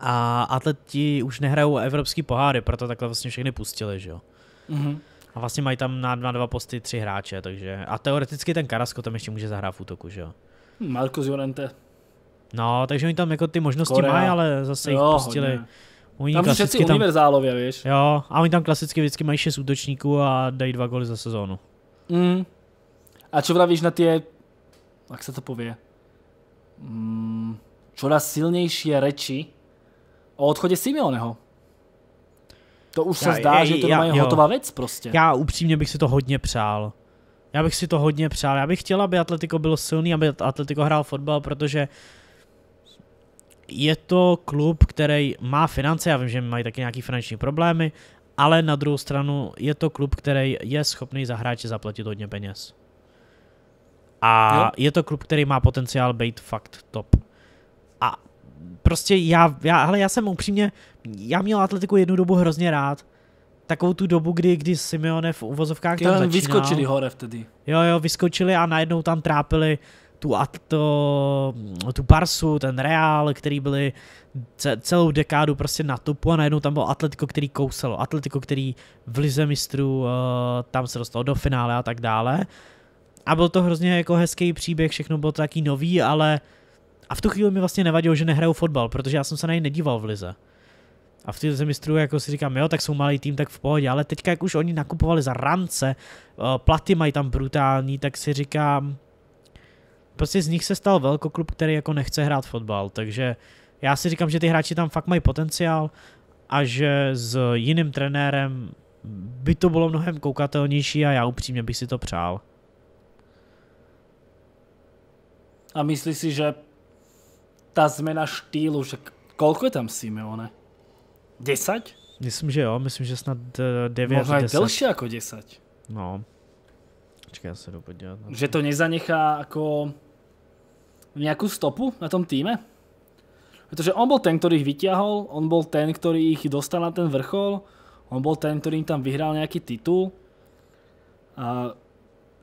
A atleti už nehrajou evropský poháry, proto takhle vlastně všechny pustili, že jo. Mm-hmm. A vlastně mají tam na, na dva posty tři hráče, takže... A teoreticky ten Karasko tam ještě může zahrát v útoku, že jo? Hm, Marcos Jorente. No, takže oni tam jako ty možnosti Korea. mají, ale zase jo, jich pustili... Oni tam klasicky tam, univerzálově, víš. Jo, a oni tam klasicky vždycky mají šest útočníků a dají dva góly za sezónu. Mm. A co vravíš na ty, jak se to pově, mm, čoraz silnější reči o odchode Simeoneho? To už já, se zdá, já, že to já, mají hotová věc prostě. Já upřímně bych si to hodně přál. Já bych si to hodně přál. Já bych chtěl, aby Atletico bylo silný, aby Atletico hrál fotbal, protože je to klub, který má finance, já vím, že mají taky nějaký finanční problémy, ale na druhou stranu je to klub, který je schopný za hráče zaplatit hodně peněz. A jo. je to klub, který má potenciál být fakt top prostě já, já, hele, já jsem upřímně, já měl atletiku jednu dobu hrozně rád. Takovou tu dobu, kdy, kdy Simeone v uvozovkách tam no, začínal. vyskočili hore vtedy. Jo, jo, vyskočili a najednou tam trápili tu, to, tu Barsu, ten Real, který byli celou dekádu prostě na topu a najednou tam bylo Atletico, který kousalo. Atletico, který v Lize mistrů uh, tam se dostalo do finále a tak dále. A byl to hrozně jako hezký příběh, všechno bylo to taky nový, ale uh, a v tu chvíli mi vlastně nevadilo, že nehrajou fotbal, protože já jsem se na něj nedíval v lize. A v té zemi jako si říkám, jo, tak jsou malý tým, tak v pohodě, ale teďka, jak už oni nakupovali za rance, eh, platy mají tam brutální, tak si říkám, prostě z nich se stal velkoklub, který jako nechce hrát fotbal, takže já si říkám, že ty hráči tam fakt mají potenciál a že s jiným trenérem by to bylo mnohem koukatelnější a já upřímně bych si to přál. A myslíš si, že ta zmena štýlu, že koliko je tam Simeone? 10? Myslím, že jo, myslím, že snad 9 eh, Možná je delší jako 10. No. Počkej, já se jdu podívat. Že to nezanechá jako nějakou stopu na tom týme? Protože on byl ten, který jich vytiahol, on byl ten, který jich dostal na ten vrchol, on byl ten, který jim tam vyhrál nějaký titul a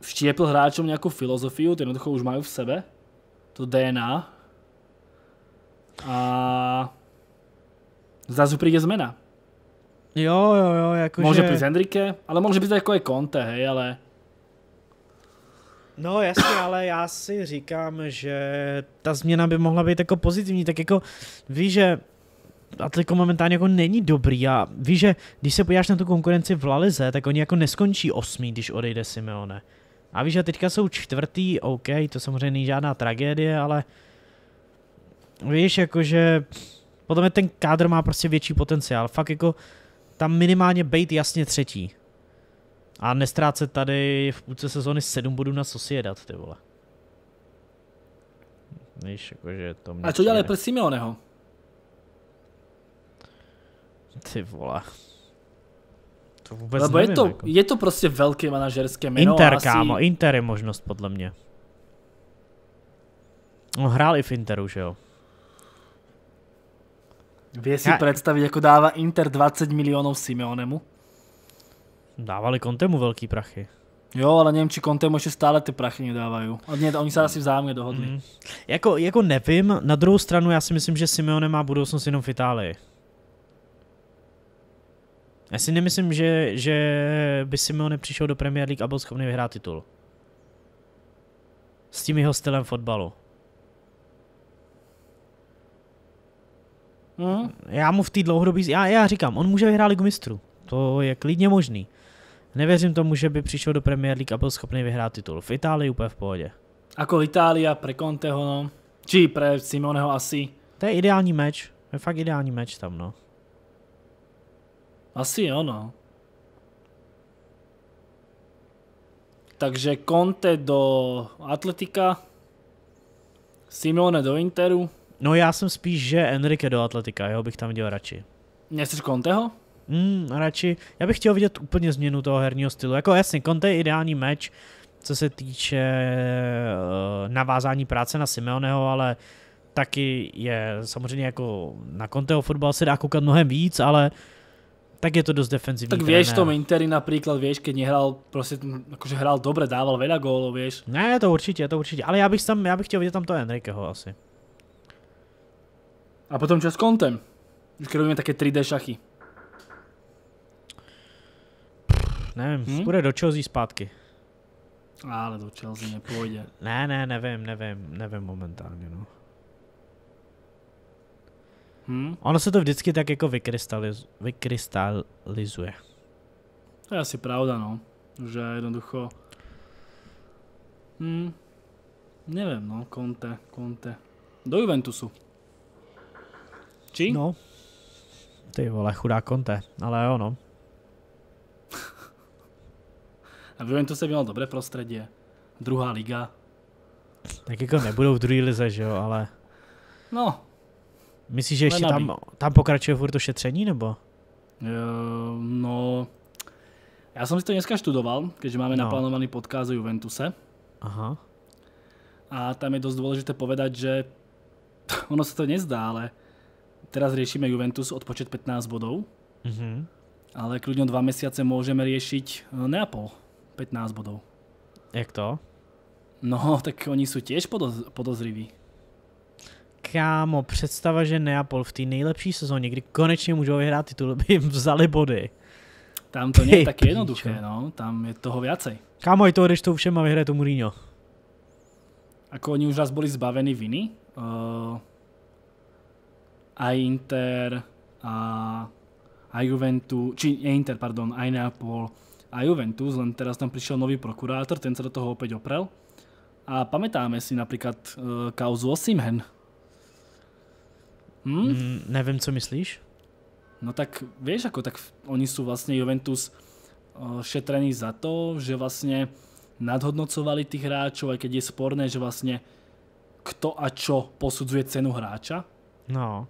vštěpil hráčům nějakou filozofii, to jednoducho už mají v sebe, to DNA, a zrazu príde zmena. Jo, jo, jo, jakože... Může že... prísť Enrique, ale může být jako je Conte, hej, ale... No jasně, ale já si říkám, že ta změna by mohla být jako pozitivní, tak jako víš, že Atletico momentálně jako není dobrý a víš, že když se podíváš na tu konkurenci v Lalize, tak oni jako neskončí osmý, když odejde Simeone. A víš, že teďka jsou čtvrtý, OK, to samozřejmě není žádná tragédie, ale uh, Víš, jakože potom je ten kádr má prostě větší potenciál. Fakt jako tam minimálně být jasně třetí. A nestrácet tady v půlce sezóny 7 bodů na Sociedad, ty vole. Víš, jakože to mě A co dělali pro Simeoneho? Ty vole. To vůbec Lebo nevím, je, to, jako. je to prostě velké manažerské jméno. Inter, asi... kámo, Inter je možnost podle mě. No hrál i v Interu, že jo? Vie si ja. predstaviť, ako dáva Inter 20 miliónov Simeonemu? Dávali Kontemu veľký prachy. Jo, ale neviem, či Kontemu ešte stále ty prachy nedávajú. Nie, oni sa asi vzájemně dohodli. Mm. Jako, jako nevím, na druhou stranu já si myslím, že Simeone má budúcnosť jenom v Itálii. Já si nemyslím, že, že by Simeone přišel do Premier League a byl schopný vyhrát titul. S tím jeho stylem fotbalu. Hmm. Já mu v té dlouhodobí, já, já říkám, on může vyhrát ligu mistru. to je klidně možný. Nevěřím tomu, že by přišel do Premier League a byl schopný vyhrát titul. V Itálii úplně v pohodě. Ako Itália pre Conteho, no. Či pre Simoneho asi. To je ideální meč. Je fakt ideální meč tam, no. Asi jo, no. Takže Conte do Atletika, Simone do Interu, No já jsem spíš, že Enrique do Atletika, jeho bych tam viděl radši. Nechceš Conteho? Mm, radši. Já bych chtěl vidět úplně změnu toho herního stylu. Jako jasně, Conte je ideální meč, co se týče uh, navázání práce na Simeoneho, ale taky je samozřejmě jako na Conteho fotbal se dá koukat mnohem víc, ale tak je to dost defenzivní. Tak vieš, to tom Interi například, vieš, když nehral, prostě, jakože hral dobře, dával veľa gólov, víš? Ne, to určitě, to určitě, ale já bych tam, já bych chtěl vidět tam to Enriqueho asi. A potom čo s kontem? Už keď robíme také 3D šachy. Nevím, hm? bude do Chelsea zpátky. Ale do Chelsea nepůjde. Ne, ne, nevím, nevím, nevím momentálně, no. Hmm? Ono se to vždycky tak jako vykrystaliz vykrystalizuje. To je asi pravda, no. Že jednoducho... Hmm. Nevím, no, Conte, Conte. Do Juventusu. Či? No. Ty vole, chudá konte, ale jo no. A se mělo dobré prostředí. Druhá liga. Tak jako nebudou v druhé lize, že jo, ale... No. Myslíš, že ještě tam, tam pokračuje furt to šetření, nebo? Uh, no, já jsem si to dneska študoval, keďže máme no. naplánovaný podcast o Juventuse. Aha. A tam je dost důležité povedať, že ono se to nezdá, ale teraz riešime Juventus odpočet 15 bodov, mm-hmm. ale kľudne dva mesiace môžeme riešiť e, Neapol 15 bodov. Jak to? No, tak oni sú tiež podoz- podozriví. Kámo, představa, že Neapol v té nejlepší sezóně, kdy konečně můžou vyhrát titul, by jim vzali body. Tam to není tak jednoduché, no. Tam je toho viacej. Kámo, je to odeštou všem má vyhraje to Mourinho. Ako oni už raz boli zbavení viny, uh, aj Inter a aj Juventus, či Inter, pardon, aj Neapol a Juventus, len teraz tam prišiel nový prokurátor, ten sa do toho opäť oprel. A pamätáme si napríklad e, kauzu Osimhen. Hm? Mm, neviem, co myslíš? No tak vieš ako, tak oni sú vlastne Juventus e, šetrení za to, že vlastne nadhodnocovali tých hráčov, aj keď je sporné, že vlastne kto a čo posudzuje cenu hráča. No.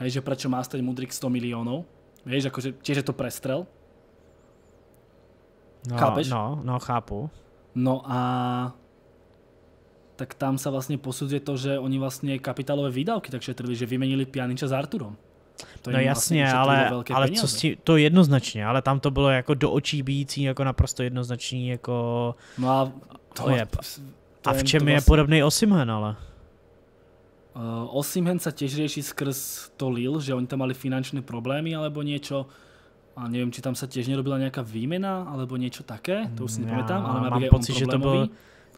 Hej, že prečo má stať Mudrik 100 miliónov? Vieš, akože tiež je to prestrel. No, Chápeš? No, no, chápu. No a tak tam sa vlastne posudzuje to, že oni vlastne kapitálové výdavky tak šetrili, že vymenili Pjaniča s Arturom. To no jasně, vlastně ale, ale co s tím, to jednoznačně, ale tam to bylo jako do očí bíjící, jako naprosto jednoznačný, jako... No a to, je, to a v čem to vlastně... je podobný Osimhen, ale? Eh, Osimhen sa tiež rieši skrz to Lille, že oni tam mali finančné problémy alebo niečo. A neviem, či tam sa tiež nerobila nejaká výmena alebo niečo také, to už si mm, nepamätám, ale mám pocit, že to byl,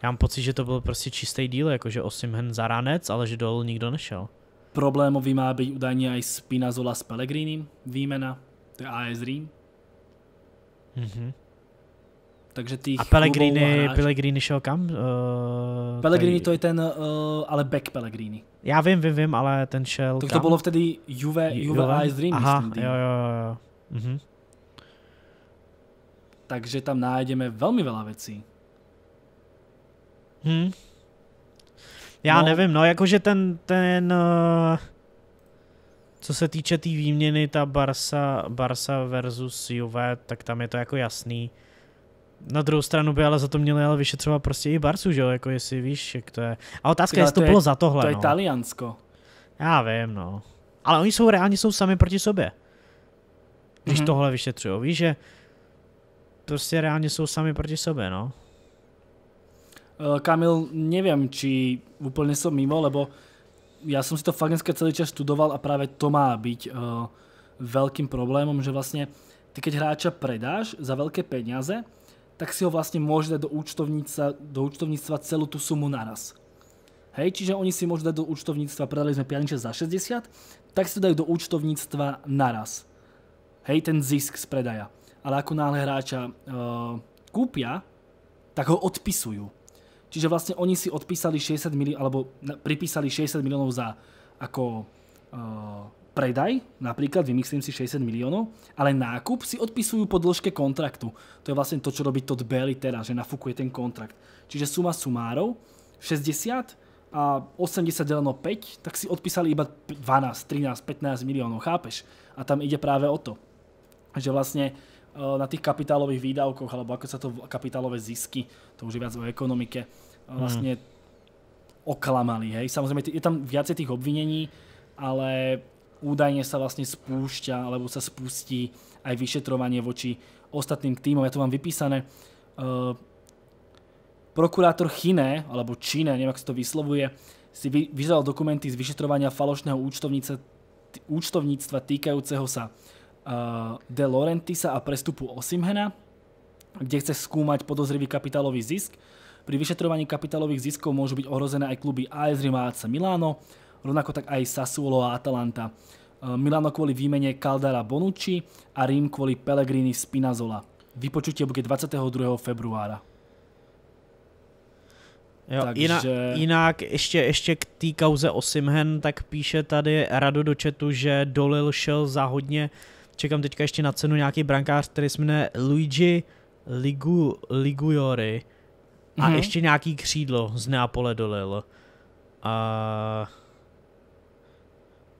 já mám pocit, že to byl prostě čistý díl, jakože Osimhen za ranec, ale že dolů nikdo nešel. Problémový má byť údajne aj Spinazola s Pellegrinim, výmena, to je AS Rím. Mhm. Takže těch a Pellegrini, Pellegrini šel kam? Uh, Pellegrini tady... to je ten, uh, ale back Pellegrini. Já vím, vím, vím, ale ten šel Tak kam? to bylo vtedy Juve, Juve, Juve? Ice Dream, Aha, myslím. Jo, jo, jo. Mhm. Takže tam najdeme velmi veľa věcí. Hm. Já no. nevím, no jakože ten, ten, uh, co se týče té tý výměny, ta Barsa, Barsa versus Juve, tak tam je to jako jasný na druhou stranu by ale za to měli ale vyšetřovat prostě i Barsu, že jo, jako jestli víš, jak to je. A otázka je, jestli to, bylo za tohle, To je no. Taliansko. Já vím, no. Ale oni jsou reálně jsou sami proti sobě. Když mm-hmm. tohle vyšetřují, víš, že prostě reálně jsou sami proti sobě, no. Eh, Kamil, nevím, či úplně jsem mimo, lebo já jsem si to fakt dneska celý čas studoval a právě to má být uh, velkým problémem, že vlastně ty keď hráča predáš za velké peníze, tak si ho vlastne môže dať do účtovníctva, do účtovníctva celú tú sumu naraz. Hej, čiže oni si môžu dať do účtovníctva, predali sme pianiče za 60, tak si to dajú do účtovníctva naraz. Hej, ten zisk z predaja. Ale ako náhle hráča e, kúpia, tak ho odpisujú. Čiže vlastne oni si odpísali 60 miliónov, alebo pripísali 60 miliónov za ako e, predaj, napríklad vymyslím si 60 miliónov, ale nákup si odpisujú po dĺžke kontraktu. To je vlastne to, čo robí Todd Bailey teraz, že nafúkuje ten kontrakt. Čiže suma sumárov 60 a 80 deleno 5, tak si odpísali iba 12, 13, 15 miliónov, chápeš? A tam ide práve o to, že vlastne e, na tých kapitálových výdavkoch, alebo ako sa to kapitálové zisky, to už je viac o ekonomike, e, mhm. vlastne oklamali, hej? Samozrejme, je tam viacej tých obvinení, ale údajne sa vlastne spúšťa alebo sa spustí aj vyšetrovanie voči ostatným týmom. Ja to mám vypísané eh, prokurátor Chine, alebo Číne, neviem, ak sa to vyslovuje, si vyžadal dokumenty z vyšetrovania falošného účtovníctva týkajúceho sa eh, De Laurentisa a prestupu Osimhena, kde chce skúmať podozrivý kapitálový zisk. Pri vyšetrovaní kapitálových ziskov môžu byť ohrozené aj kluby AS Rimáca AC Milano, rovnako tak aj Sassuolo a Atalanta. Eh, Milano kvôli výmene Caldara Bonucci a Rím kvôli Pellegrini Spinazola. Vypočutie bude 22. februára. Jo, Takže... jinak, jinak ještě, ještě k té kauze Osimhen, tak píše tady Rado do četu, že Dolil šel za hodně, čekám teďka ještě na cenu nějaký brankář, který se jmenuje Luigi Ligu, Liguiori a mm-hmm. ještě nějaký křídlo z Neapole Dolil. Uh... A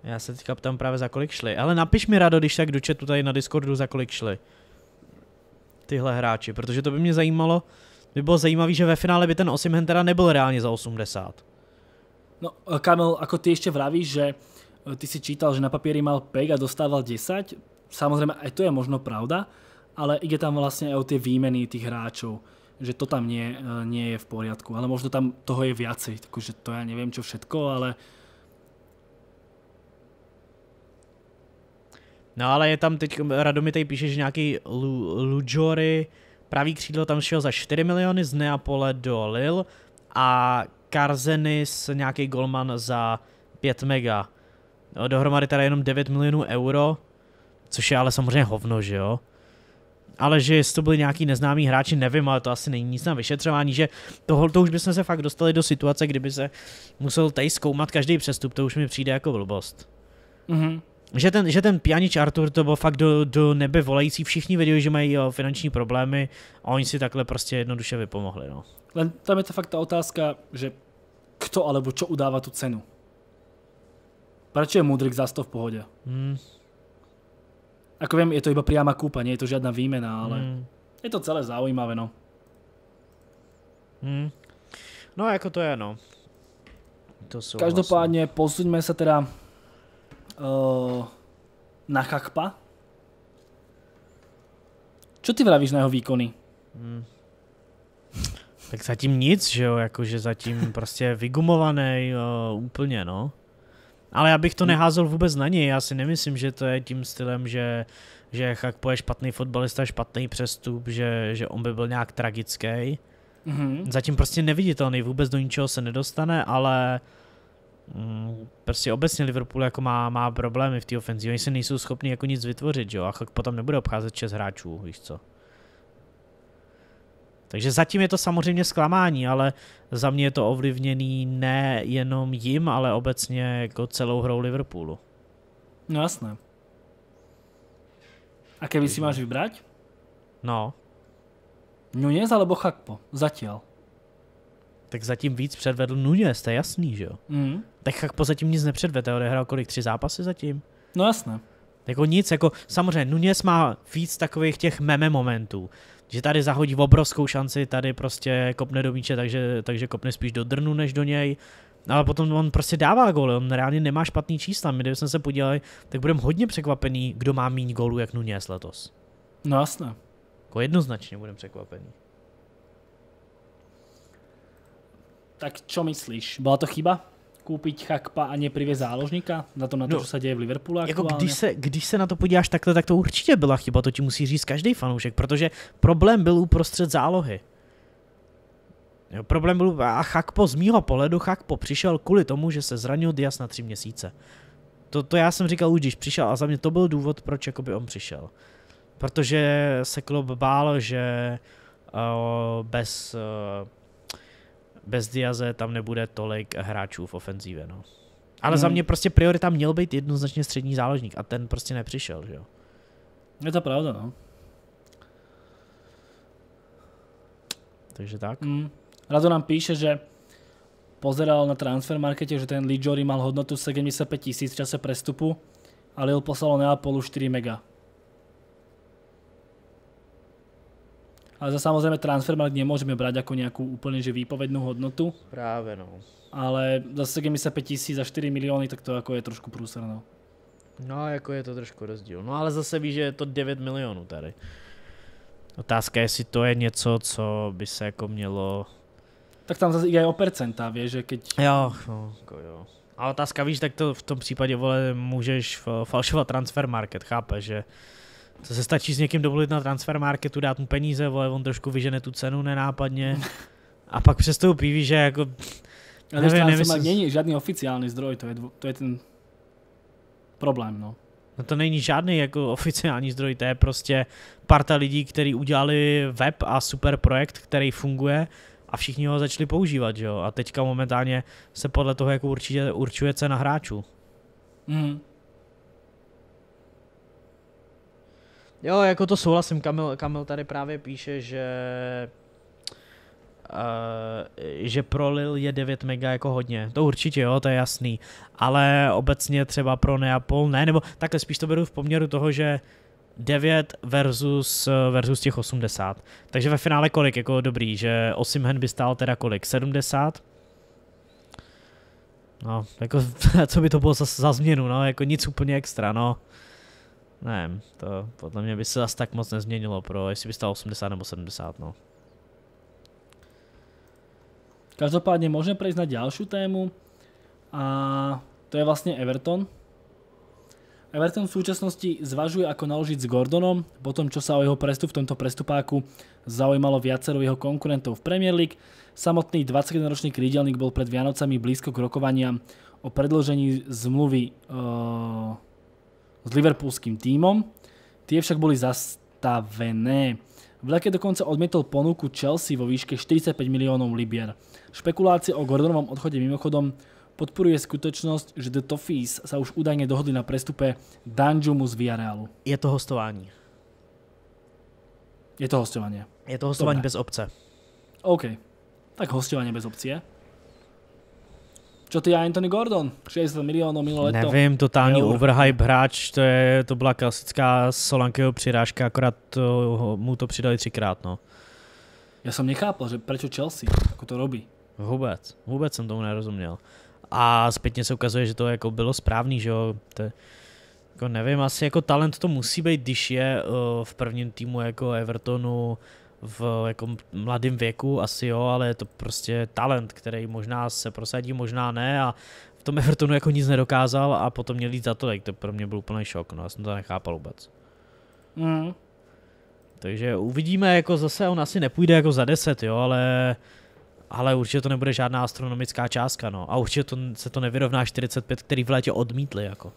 já se teďka ptám právě za kolik šli. Ale napiš mi rado, když tak do chatu tady na Discordu za kolik šli. Tyhle hráči, protože to by mě zajímalo. By bylo zajímavé, že ve finále by ten Osimhen teda nebyl reálně za 80. No, Kamil, ako ty ještě vravíš, že eh, ty si čítal, že na papíry mal pek a dostával 10, samozřejmě aj to je možno pravda, ale ide tam vlastně aj o ty výmeny těch hráčů, že to tam nie, eh, nie je v poriadku. Ale možno tam toho je viacej, takže to já nevím, čo všetko, ale uh, No ale je tam teď, Radomi tady píše, že nějaký Lu, Lujory, pravý křídlo tam šel za 4 miliony z Neapole do Lille a Karzenis, nějaký golman za 5 mega. No, dohromady teda jenom 9 milionů euro, což je ale samozřejmě hovno, že jo? ale že jestli to byli nějaký neznámí hráči, nevím, ale to asi není nic na vyšetřování, že toho, to už bychom se fakt dostali do situace, kdyby se musel tady zkoumat každý přestup, to už mi přijde jako blbost. Mhm že ten, že ten pianič Artur to byl fakt do, do nebe volající, všichni věděli, že mají jo, eh, finanční problémy a oni si takhle prostě jednoduše vypomohli. No. Len tam je to fakt ta otázka, že kto alebo čo udává tu cenu. Proč je Mudrik za to v pohodě? Hmm. Ako vím, je to iba priama kúpa, nie je to žiadna výmena, ale hmm. je to celé zaujímavé, no. Hmm. No, jako to je, no. To Každopádně vlastně- posuňme se teda uh, na Kakpa. Čo ty vravíš na jeho výkony? Hmm. Tak zatím nic, že jo, jakože zatím prostě vygumovaný uh, úplně, no. Ale já bych to hmm. neházel vůbec na něj, já si nemyslím, že to je tím stylem, že, že Chakpo je špatný fotbalista, špatný přestup, že, že on by byl nějak tragický. Mm-hmm. Zatím prostě neviditelný, vůbec do ničeho se nedostane, ale uh, Mm, prostě obecně Liverpool jako má, má problémy v té ofenzivě, oni se nejsou schopni jako nic vytvořit, jo, a potom nebude obcházet 6 hráčů, víš co. Takže zatím je to samozřejmě zklamání, ale za mě je to ovlivněný ne jenom jim, ale obecně jako celou hrou Liverpoolu. No jasné. A keby si máš vybrať? No. Nunes alebo Chakpo? Zatiaľ tak zatím víc předvedl Nunez, to je jasný, že jo? Mm. Tak jak pozatím nic nepředvede, odehrál kolik, tři zápasy zatím? No jasné. Jako nic, jako samozřejmě Nunez má víc takových těch meme momentů, že tady zahodí obrovskou šanci, tady prostě kopne do míče, takže, takže kopne spíš do drnu než do něj. No, ale potom on prostě dává gól. on reálně nemá špatný čísla. My kdybychom se podívali, tak budeme hodně překvapený, kdo má méně gólů jak Nunez letos. No jasné. Jako jednoznačně budeme překvapený. Tak čo myslíš? Byla to chyba? koupit Chakpa a neprivě záložníka? Na to, na to, no, co se děje v Liverpoolu jako když se, když se na to podíváš takhle, tak to určitě byla chyba, to ti musí říct každý fanoušek, protože problém byl uprostřed zálohy. Jo, problém byl, a Chakpo z mýho pohledu, Chakpo přišel kvůli tomu, že se zranil Dias na tři měsíce. To, to já jsem říkal už, když přišel a za mě to byl důvod, proč jakoby on přišel. Protože se klub bál, že uh, bez uh, bez Diaze tam nebude tolik hráčů v ofenzíve. No. Ale hmm. za mě prostě priorita měl být jednoznačně střední záložník a ten prostě nepřišel, že Je to pravda, no. Takže tak. Hmm. Rado nám píše, že pozeral na transfermarkete, že ten Lee Jory mal hodnotu 75 tisíc v čase prestupu a Lille poslalo Neapolu 4 mega. A za samozrejme transfermarkt nemôžeme brať ako nejakú úplne že výpovednú hodnotu. Práve no. Ale zase, keď mi sa 5 tisíc za 4 milióny, tak to ako je trošku prúserno. no. No, jako je to trošku rozdíl. No ale zase víš, že je to 9 milionů tady. Otázka je, jestli to je něco, co by se jako mělo... Tak tam zase je o percenta, víš, že keď... Jo, no, jako jo. A otázka, víš, tak to v tom případě, vole, můžeš falšovat transfer market, chápeš, že to se stačí s někým dovolit na marketu, dát mu peníze, vole, on trošku vyžene tu cenu nenápadně a pak přestoupí, víš, že jako... Ale nevím, nevím, není žádný oficiální zdroj, to je, to je ten problém, no. No to není žádný jako oficiální zdroj, to je prostě parta lidí, kteří udělali web a super projekt, který funguje a všichni ho začali používat, jo. A teďka momentálně se podle toho jako určitě určuje cena hráčů. Mm. Jo, jako to souhlasím. Kamil, Kamil tady právě píše, že Uh, že prolil je 9 mega jako hodně. To určitě jo, to je jasný. Ale obecně třeba pro Neapol ne, nebo takhle spíš to beru v poměru toho, že 9 versus, versus těch 80. Takže ve finále kolik jako dobrý, že Osimhen by stál teda kolik? 70? No, jako co by to bylo za, za změnu, no, jako nic úplně extra, no. Ne, to podle mě by se zase tak moc nezměnilo pro, jestli by stalo 80 nebo 70, no. Každopádně můžeme přejít na další tému a to je vlastně Everton. Everton v současnosti zvažuje, ako naložiť s Gordonom, po tom, čo sa o jeho prestup v tomto prestupáku zaujímalo viacero jeho konkurentov v Premier League. Samotný 21-ročný krídelník bol pred Vianocami blízko k rokovaniam o predložení zmluvy eh, s liverpoolským tímom, tie však boli zastavené. Vleke dokonca odmietol ponuku Chelsea vo výške 45 miliónov libier. Špekulácie o Gordonovom odchode mimochodom podporuje skutočnosť, že The Toffees sa už údajne dohodli na prestupe Danjumu z Villarealu. Je to hostování. Je to hostovanie. Je to hostování bez obce. OK. Tak hostovanie bez obcie. Čo ty Anthony Gordon? 60 milionů minulé leto. Nevím, totální Eur. overhype hráč, to, je, to byla klasická solankého přirážka, akorát to, mu to přidali třikrát. No. Já jsem nechápal, že proč Chelsea jako to robí. Vůbec, vůbec jsem tomu nerozuměl. A zpětně se ukazuje, že to jako bylo správný, že jo. To, jako nevím, asi jako talent to musí být, když je uh, v prvním týmu jako Evertonu, v jako mladém věku, asi jo, ale je to prostě talent, který možná se prosadí, možná ne a v tom Evertonu jako nic nedokázal a potom měl jít za to, tak to pro mě byl úplný šok, no já jsem to nechápal vůbec. Mm. Takže uvidíme, jako zase on asi nepůjde jako za 10, jo, ale ale určitě to nebude žádná astronomická částka, no. A určitě to, se to nevyrovná 45, který v létě odmítli, jako.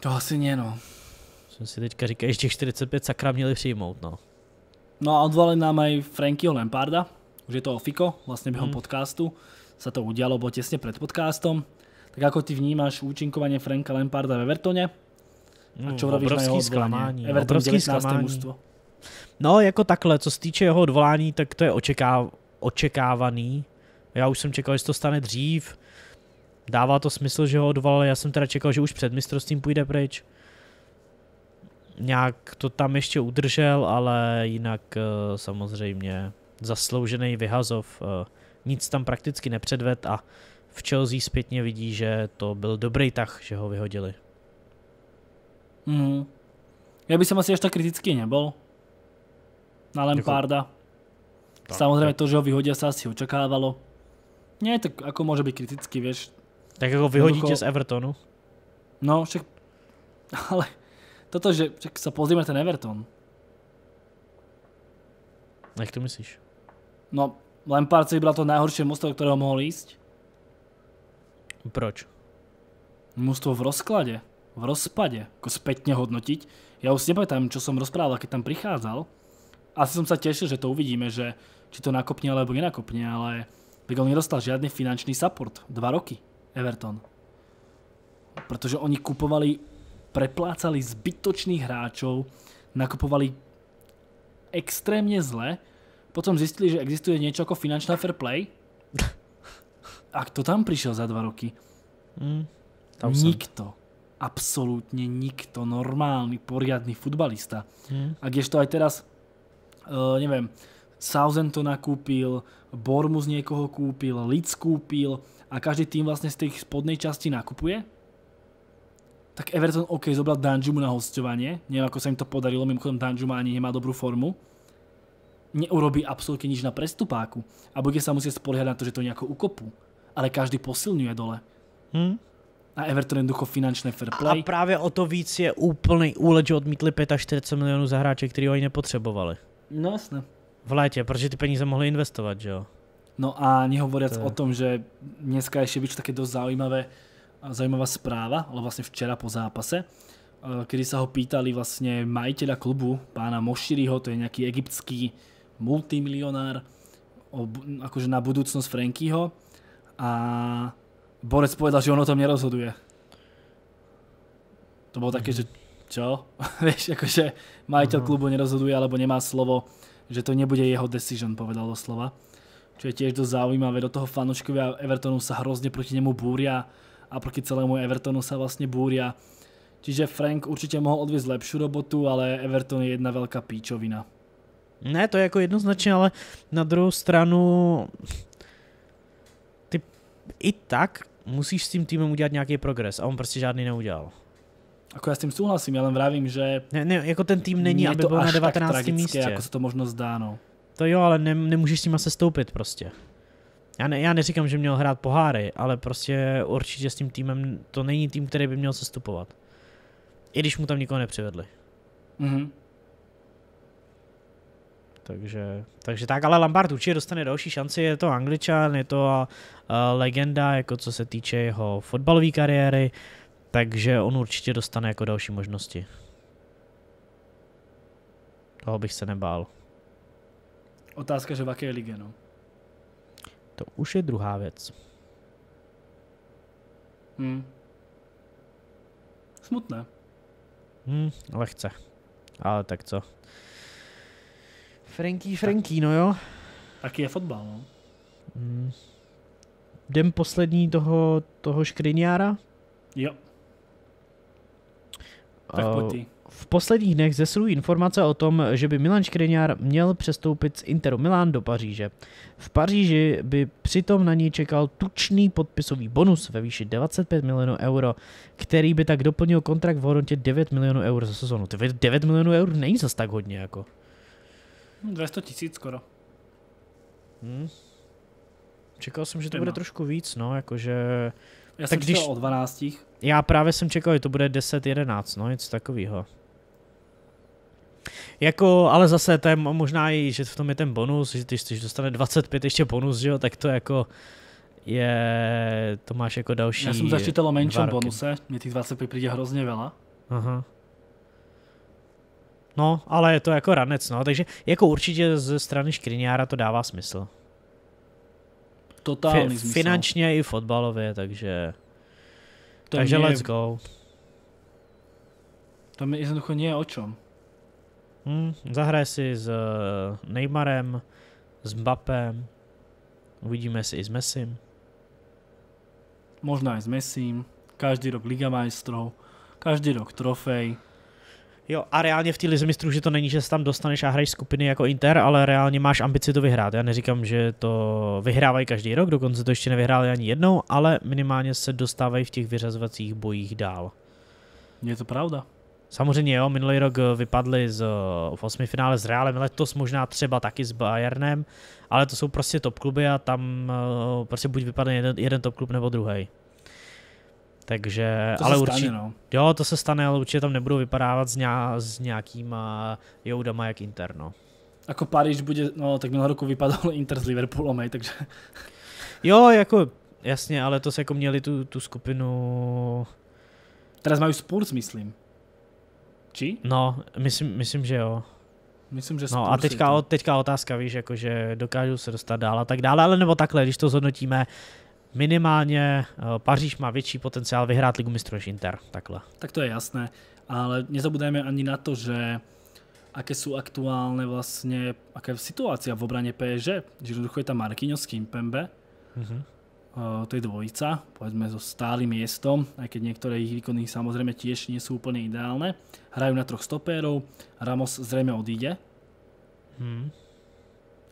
To asi ne, no. Jsem si teďka říkal, že těch 45 sakra měli přijmout, no. No a odvolali nám aj Frankyho Lamparda, už je to Ofiko, vlastne behom mm. podcastu, sa to udialo, bo tesne pred podcastom. Tak ako ty vnímaš účinkovanie Franka Lamparda v Evertone? A čo mm, robíš na jeho odvolanie? Everton 19. mužstvo. No, jako takhle, co se týče jeho odvolání, tak to je očeká, očekávaný. Já už jsem čekal, že to stane dřív. Dává to smysl, že ho odvolali. Já jsem teda čekal, že už před mistrovstvím půjde pryč nějak to tam ještě udržel, ale jinak eh, samozřejmě zasloužený vyhazov. Eh, nic tam prakticky nepředved a v Chelsea zpětně vidí, že to byl dobrý tah, že ho vyhodili. Mm. Já bych asi až tak kriticky nebyl. Na Lemparda. Jako... Tak, Samozřejmě tak. to, že ho vyhodil, se asi očekávalo. Ne, tak jako může být kriticky, víš. Tak jako vyhodíte Jednoducho... z Evertonu? No, však... Ale toto, že tak sa pozrieme ten Everton. Jak to myslíš? No, Lampard si vybral to najhoršie mužstvo, ktorého mohol ísť. Proč? Mostov v rozklade, v rozpade, ako spätne hodnotiť. Ja už si nepamätám, čo som rozprával, keď tam prichádzal. Asi som sa tešil, že to uvidíme, že či to nakopne alebo nenakopne, ale tak on nedostal žiadny finančný support. Dva roky Everton. Protože oni kupovali preplácali zbytočných hráčov, nakupovali extrémne zle, potom zistili, že existuje niečo ako finančná fair play. A kto tam prišiel za dva roky? Mm, tam nikto. Som. Absolútne nikto. Normálny, poriadny futbalista. Mm. A kdežto aj teraz, uh, eh, neviem, Southend to nakúpil, Bormus niekoho kúpil, Leeds kúpil a každý tým vlastne z tej spodnej časti nakupuje tak Everton OK zobral Danjumu na hostovanie. Neviem, ako sa im to podarilo, mimochodom Danjuma ani nemá dobrú formu. Neurobí absolútne nič na prestupáku a bude sa musieť spoliehať na to, že to nejako ukopú. Ale každý posilňuje dole. Hmm. A Everton jednoducho finančné fair play. A právě o to víc je úplný úleč, že odmítli 45 milionů za hráče, ho aj nepotřebovali. No jasné. V létě, protože ty peníze mohli investovat, že jo? No a nehovoriac to o tom, že dneska ešte byť také dosť zaujímavé, zajímavá zpráva, ale vlastně včera po zápase, eh, kdy sa ho pýtali vlastně majiteľa klubu, pána Moširiho, to je nějaký egyptský multimilionár, o, akože na budúcnosť Frankyho a Borec povedal, že on o tom nerozhoduje. To bylo také, že mhm. čo? Víš, jakože majitel klubu nerozhoduje, alebo nemá slovo, že to nebude jeho decision, povedal slova. Čo je tiež dosť zaujímavé, do toho fanočkovia Evertonu sa hrozně proti nemu búria, a proti celému Evertonu sa vlastne búria. Čiže Frank určite mohol odviesť lepšiu robotu, ale Everton je jedna veľká píčovina. Ne, to je jako jednoznačne, ale na druhou stranu ty i tak musíš s tím týmem udělat nějaký progres a on prostě žádný neudělal. Ako ja s tím súhlasím, ja len vravím, že... Ne, ne, jako ten tým není, aby bol na 19. Tak tragické, místě. jako se to možno zdá, no. To jo, ale ne, nemůžeš s nima se stoupit prostě já, ne, já neříkám, že měl hrát poháry, ale prostě určitě s tím týmem to není tým, který by měl sestupovat. I když mu tam nikoho nepřivedli. Mm-hmm. Takže, takže tak, ale Lampard určitě dostane další šanci, je to angličan, je to uh, legenda, jako co se týče jeho fotbalové kariéry, takže on určitě dostane jako další možnosti. Toho bych se nebál. Otázka, že v jaké ligě, no. To už je druhá věc. Hmm. Smutné. Hmm, lehce. Ale tak co? Franky, Franky, no jo. Taky je fotbal, no. Hmm. Jdem poslední toho, toho škriňára? Jo. Tak uh, v posledních dnech zesilují informace o tom, že by Milan Škriňár měl přestoupit z Interu Milán do Paříže. V Paříži by přitom na něj čekal tučný podpisový bonus ve výši 25 milionů euro, který by tak doplnil kontrakt v hodnotě 9 milionů euro za sezonu. 9, milionů eur není zas tak hodně jako. 200 no, tisíc skoro. Hmm. Čekal jsem, že to bude no. trošku víc, no, jakože... Já tak jsem když... o 12. Já právě jsem čekal, že to bude 10-11, no, něco takového. Jako, ale zase to je možná i, že v tom je ten bonus, že když, když dostane 25 ještě bonus, že jo, tak to jako je, to máš jako další Já jsem začítal o menším bonuse, mě těch 25 přijde hrozně vela. Aha. No, ale je to jako ranec, no, takže jako určitě ze strany Škriňára to dává smysl. Totální smysl. Finančně i fotbalově, takže... To takže mě... let's go. Tam je jednoducho nie o čom. Hmm, zahraje si s eh, Neymarem, s Mbappem, uvidíme si i s Messim. Možná i s Messim, každý rok Liga majstrov, každý rok trofej. Jo, a reálně v té lize mistrů, že to není, že se tam dostaneš a hraješ skupiny jako Inter, ale reálně máš ambici to vyhrát. Já neříkám, že to vyhrávají každý rok, dokonce to ještě nevyhráli ani jednou, ale minimálně se dostávají v těch vyřazovacích bojích dál. Je to pravda. Samozřejmě jo, minulý rok eh, vypadli z, eh, v osmi finále s Realem, letos možná třeba taky s Bayernem, ale to jsou prostě top kluby a tam eh, prostě buď vypadne jeden, jeden top klub nebo druhý. Takže, to ale určitě, no. jo, to se stane, ale určitě tam nebudou vypadávat s, ně, s nějakýma joudama jak Inter, no. Jako Paríž bude, no tak minulý roku vypadal Inter s Liverpoolem, hej, takže... Jo, jako, jasně, ale to se jako měli tu, tu skupinu... Teraz mají Spurs, myslím. Či? No, myslím, myslím, že jo. Myslím, že no a teďka, to. teďka otázka, víš, jako, že dokážu se dostat dál a tak dále, ale nebo takhle, když to zhodnotíme, minimálně eh, Paříž má větší potenciál vyhrát Ligu mistrů Inter, takhle. Tak to je jasné, ale nezabudeme ani na to, že aké jsou aktuálne vlastně aká je situácia v obraně PSG. Že jednoducho je tam Marquinhos, Kimpembe, mm-hmm. Eh, to je dvojica, povedzme so stálym miestom, aj keď niektoré ich výkony samozrejme tiež nie sú úplne ideálne. Hrajú na troch stopérov, Ramos zrejme odíde. Hmm.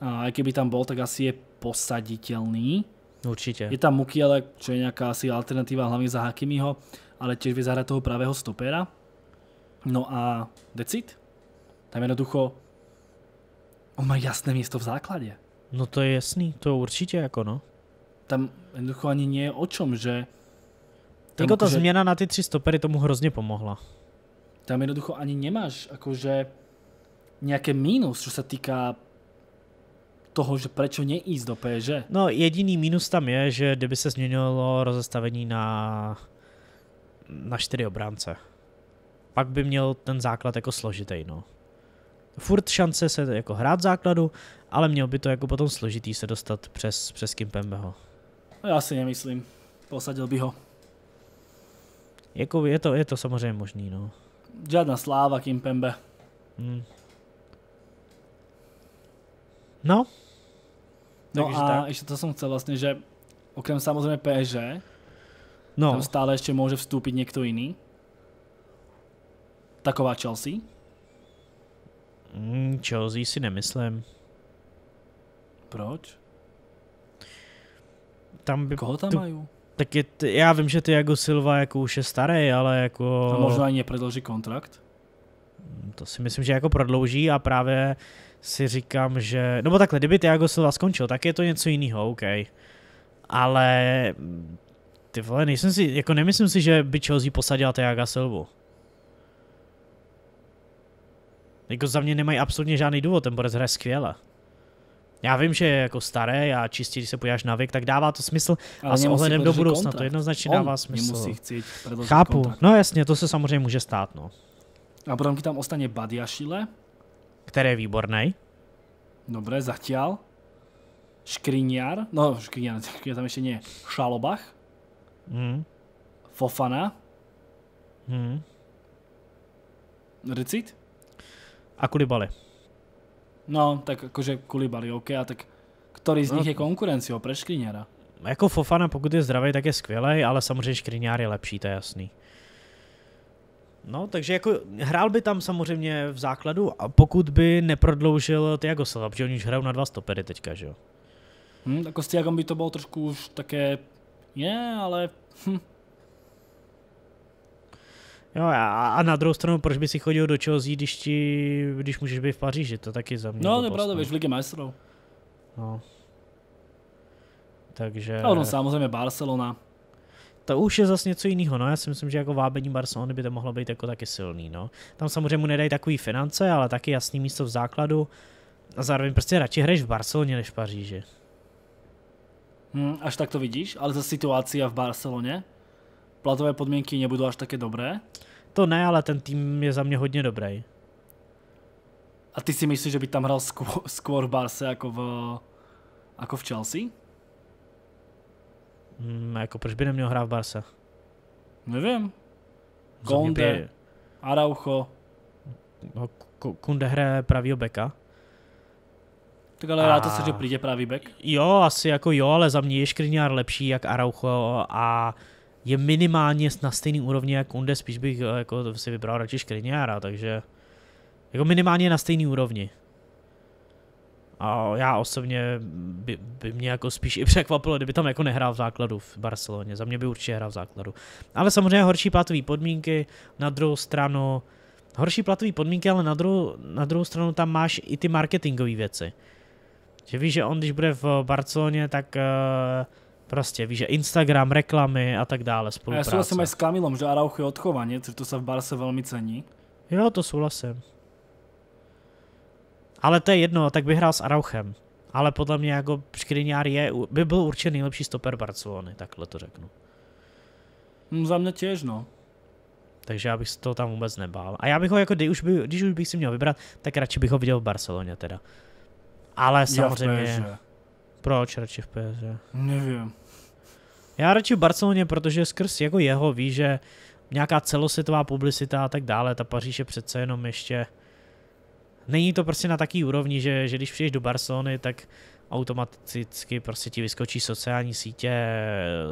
A aj keby tam bol, tak asi je posaditeľný. Určite. Je tam Mukiele, čo je nejaká asi alternatíva hlavne za Hakimiho, ale tiež vie zahrať toho pravého stopéra, No a Decit? Tam jednoducho on má jasné miesto v základe. No to je jasný, to určitě jako no tam jednoducho ani nie je o čom, že... Tam jako ta že... změna na ty tři stopery tomu hrozně pomohla. Tam jednoducho ani nemáš akože nějaké mínus, čo se týká toho, že prečo neísť do PSG. No jediný mínus tam je, že kdyby se změnilo rozestavení na, na čtyři obránce. Pak by měl ten základ jako složitý, no. Furt šance se jako hrát základu, ale měl by to jako potom složitý se dostat přes, přes Kimpembeho. No, já si nemyslím. Posadil by ho. Jako je, to, je to samozřejmě možný, no. Žádná sláva Kimpembe. Hmm. No. No Takže a tak. ještě to jsem chcel vlastně, že okrem samozřejmě PSG, no. tam stále ještě může vstoupit někdo jiný. Taková Chelsea. Hmm, Chelsea si nemyslím. Proč? tam by... Koho tam tu, majú? Tak je, já vím, že Tiago Silva jako už je starý, ale jako... A možná ani neprodlouží kontrakt? Hmm, to si myslím, že jako prodlouží a právě si říkám, že... No bo takhle, kdyby Tiago Silva skončil, tak je to něco jiného, OK. Ale mm, ty vole, nejsem si, jako nemyslím si, že by Chelsea posadila Tiago Silvu. Jako za mě nemají absolutně žádný důvod, ten bude hraje skvěle. Já vím, že je jako staré a čistě, když se podíváš na věk, tak dává to smysl. Ale a s ohledem do budoucna to jednoznačně dává smysl. Musí chcít Chápu, kontrakt. no jasně, to se samozřejmě může stát. No. A potom ti tam ostane Badiašile. Který je výborný. Dobré, zatím. Škriňar, no Škriňar, je tam ještě nie. Šalobach. Mm. Fofana. Mm. Recit. A Kulibaly. No, tak akože Kulibali, OK, a tak který z no. nich je konkurenciou pro Škriňára? Jako Fofana, pokud je zdravý, tak je skvělý, ale samozřejmě Škriňár je lepší, to je jasný. No, takže jako hrál by tam samozřejmě v základu, a pokud by neprodloužil Tiago Silva, protože oni už hrajou na dva stopery teďka, že jo? Hmm, jako s Tiagom by to bylo trošku už také, je, ale hm, Jo, a, na druhou stranu, proč by si chodil do Chelsea, když, ti, když můžeš být v Paříži, to taky za mě. No, to je pravda, víš, v no. Ligy mistrov. No. Takže... A ono samozřejmě Barcelona. To už je zase něco jiného, no já si myslím, že jako vábení Barcelony by to mohlo být jako taky silný, no. Tam samozřejmě mu nedají takový finance, ale taky jasný místo v základu. A zároveň prostě radši hraješ v Barceloně než v Paříži. Hmm, až tak to vidíš, ale za situace v Barceloně? platové podmínky nebudou až také dobré. To ne, ale ten tým je za mě hodně dobrý. A ty si myslíš, že by tam hrál skôr, v Barse jako v, jako v Chelsea? Mm, jako proč by neměl hrát v Barse? Nevím. Konde, by... Araucho. No, Kunde hraje pravýho beka. Tak ale a... rád se, že přijde pravý bek. Jo, asi jako jo, ale za mě je Škriňár lepší jak Araucho a je minimálně na stejný úrovni jak Kunde, spíš bych eh, jako, si vybral radši Škriniára, takže jako minimálně na stejný úrovni. A já osobně by, by mě jako spíš i překvapilo, kdyby tam jako nehrál v základu v Barceloně. Za mě by určitě hrál v základu. Ale samozřejmě horší platové podmínky, na druhou stranu horší platové podmínky, ale na druhou, na druhou stranu tam máš i ty marketingové věci. Že víš, že on když bude v Barceloně, tak uh, Proste, víš, že Instagram, reklamy a tak dále, spolupráce. A ja súhlasím aj s Kamilom, že Araujo je odchovanie, to sa v Barse veľmi cení. Jo, to súhlasím. Ale to je jedno, tak by hrál s Arauchem. Ale podle mě jako Škriňár je, by byl určitě nejlepší stoper Barcelony, takhle to řeknu. No, za mě těž, no. Takže já bych se toho tam vůbec nebál. A já bych ho jako, když už, by, když už bych si měl vybrat, tak radši bych ho viděl v Barceloně teda. Ale samozřejmě, Jasné, že... Proč radši v PSG? Nevím. Já radši v Barceloně, protože skrz jako jeho ví, že nějaká celosvětová publicita a tak dále, ta Paříž je přece jenom ještě... Není to prostě na taký úrovni, že, že když přijdeš do Barcelony, tak automaticky prostě ti vyskočí sociální sítě,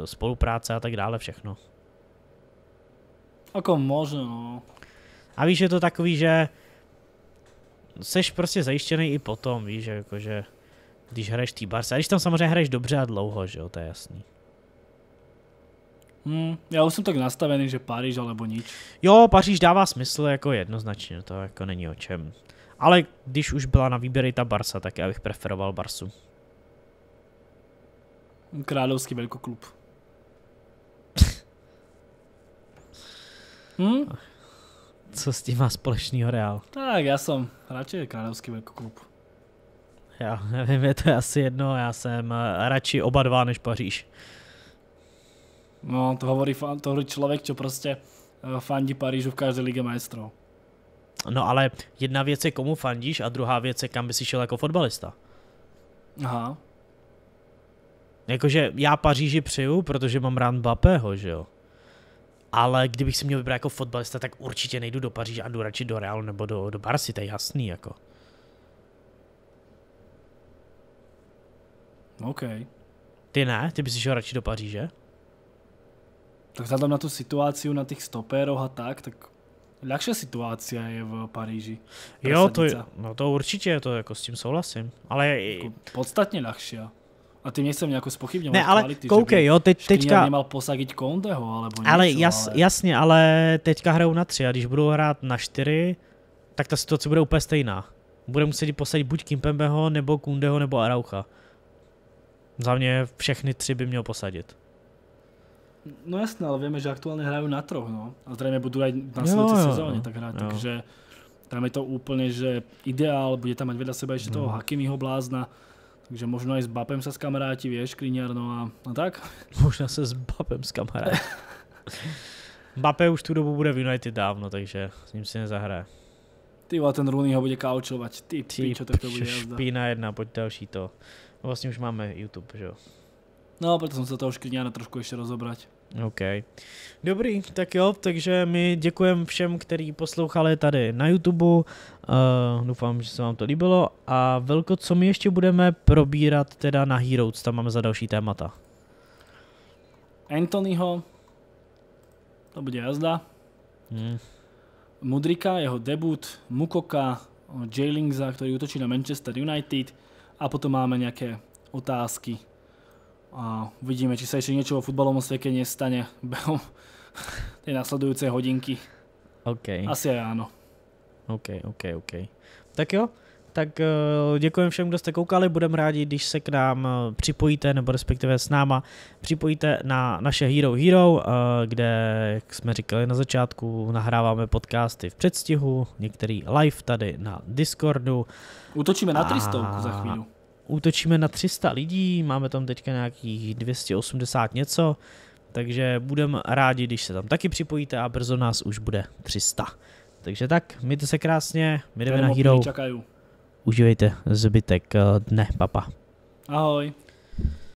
spolupráce a tak dále, všechno. Ako možno, no. A víš, je to takový, že seš prostě zajištěný i potom, víš, jakože... že když hraješ tý Barca. A když tam samozřejmě hraješ dobře a dlouho, že jo, to je jasný. Hmm, já už jsem tak nastavený, že Paříž alebo nic. Jo, Paříž dává smysl jako jednoznačně, to jako není o čem. Ale když už byla na výběry ta Barsa, tak já bych preferoval Barsu. Královský velkoklub. hmm? Co s tím má společného Real? Tak já jsem radši královský velkoklub. Já nevím, je to asi jedno, já jsem eh, radši oba dva než Paříž. No, to hovorí, to hovorí člověk, co prostě eh, fandí Parížu v každé lize majstrov. No ale jedna věc je komu fandíš a druhá věc je kam by si šel jako fotbalista. Aha. Jakože já Paříži přeju, protože mám rád Bapého, že jo. Ale kdybych si měl vybrat jako fotbalista, tak určitě nejdu do Paříže a jdu radši do Realu nebo do, do Barsi, to je jasný jako. OK. Ty ne? Ty bys šel radši do Paříže? Tak vzhledem na tu situaci na těch stopéroch a tak, tak ľahšia situace je v Paríži. Jo, to, je, no to určitě, to jako s tím souhlasím. Ale... Jako podstatně ľahšia. A tím nejsem nějak spochybňovat ne, ale kvality, koukej, jo, teď, teďka... nemal posadit Konteho, alebo něco, ale, jas, ale... jasně, ale teďka hrajou na tři a když budou hrát na čtyři, tak ta situace bude úplně stejná. Bude muset posadit buď Kimpembeho, nebo Kundeho, nebo Araucha. Za mě všechny tři by měl posadit. No jasné, ale víme, že aktuálně hrají na troch, no. A zřejmě budou aj na následující sezóně tak hrát, takže tam je to úplně, že ideál, bude tam mať vedle sebe ještě no. toho Hakimiho blázna, takže možná i s Bapem se s kamaráti, víš, Kliňar, no a, a no tak. Možná se s Bapem s kamaráti. Bape už tu dobu bude v United dávno, takže s ním si nezahraje. Ty vole, ten Rooney ho bude kaučovat, ty, ty píčo, tak to bude jazda. Špína jedna, pojď další to. No vlastně už máme YouTube, že jo? No, proto jsem se toho na trošku ještě rozobrať. OK. Dobrý, tak jo, takže my děkujeme všem, kteří poslouchali tady na YouTube. Uh, doufám, že se vám to líbilo. A velko, co my ještě budeme probírat teda na Heroes, tam máme za další témata. Anthonyho, to bude jazda. Hmm. Mudrika, jeho debut, Mukoka, j který ktorý útočí na Manchester United, a potom máme nejaké otázky. A uvidíme, či sa ešte niečo vo futbalovom svete nestane behom tej následujúcej hodinky. OK. Asi aj áno. OK, OK, OK. Tak jo, tak eh, děkujeme všem, kdo jste koukali, budeme rádi, když se k nám eh, připojíte, nebo respektive s náma připojíte na naše Hero Hero, eh, kde, jak jsme říkali na začátku, nahráváme podcasty v předstihu, některý live tady na Discordu. Utočíme na tristovku za chvíli útočíme na 300 lidí, máme tam teďka nějakých 280 něco, takže budeme rádi, když se tam taky připojíte a brzo nás už bude 300. Takže tak, mějte se krásně, my jdeme na Hero. Užívejte zbytek eh, dne, papa. Ahoj.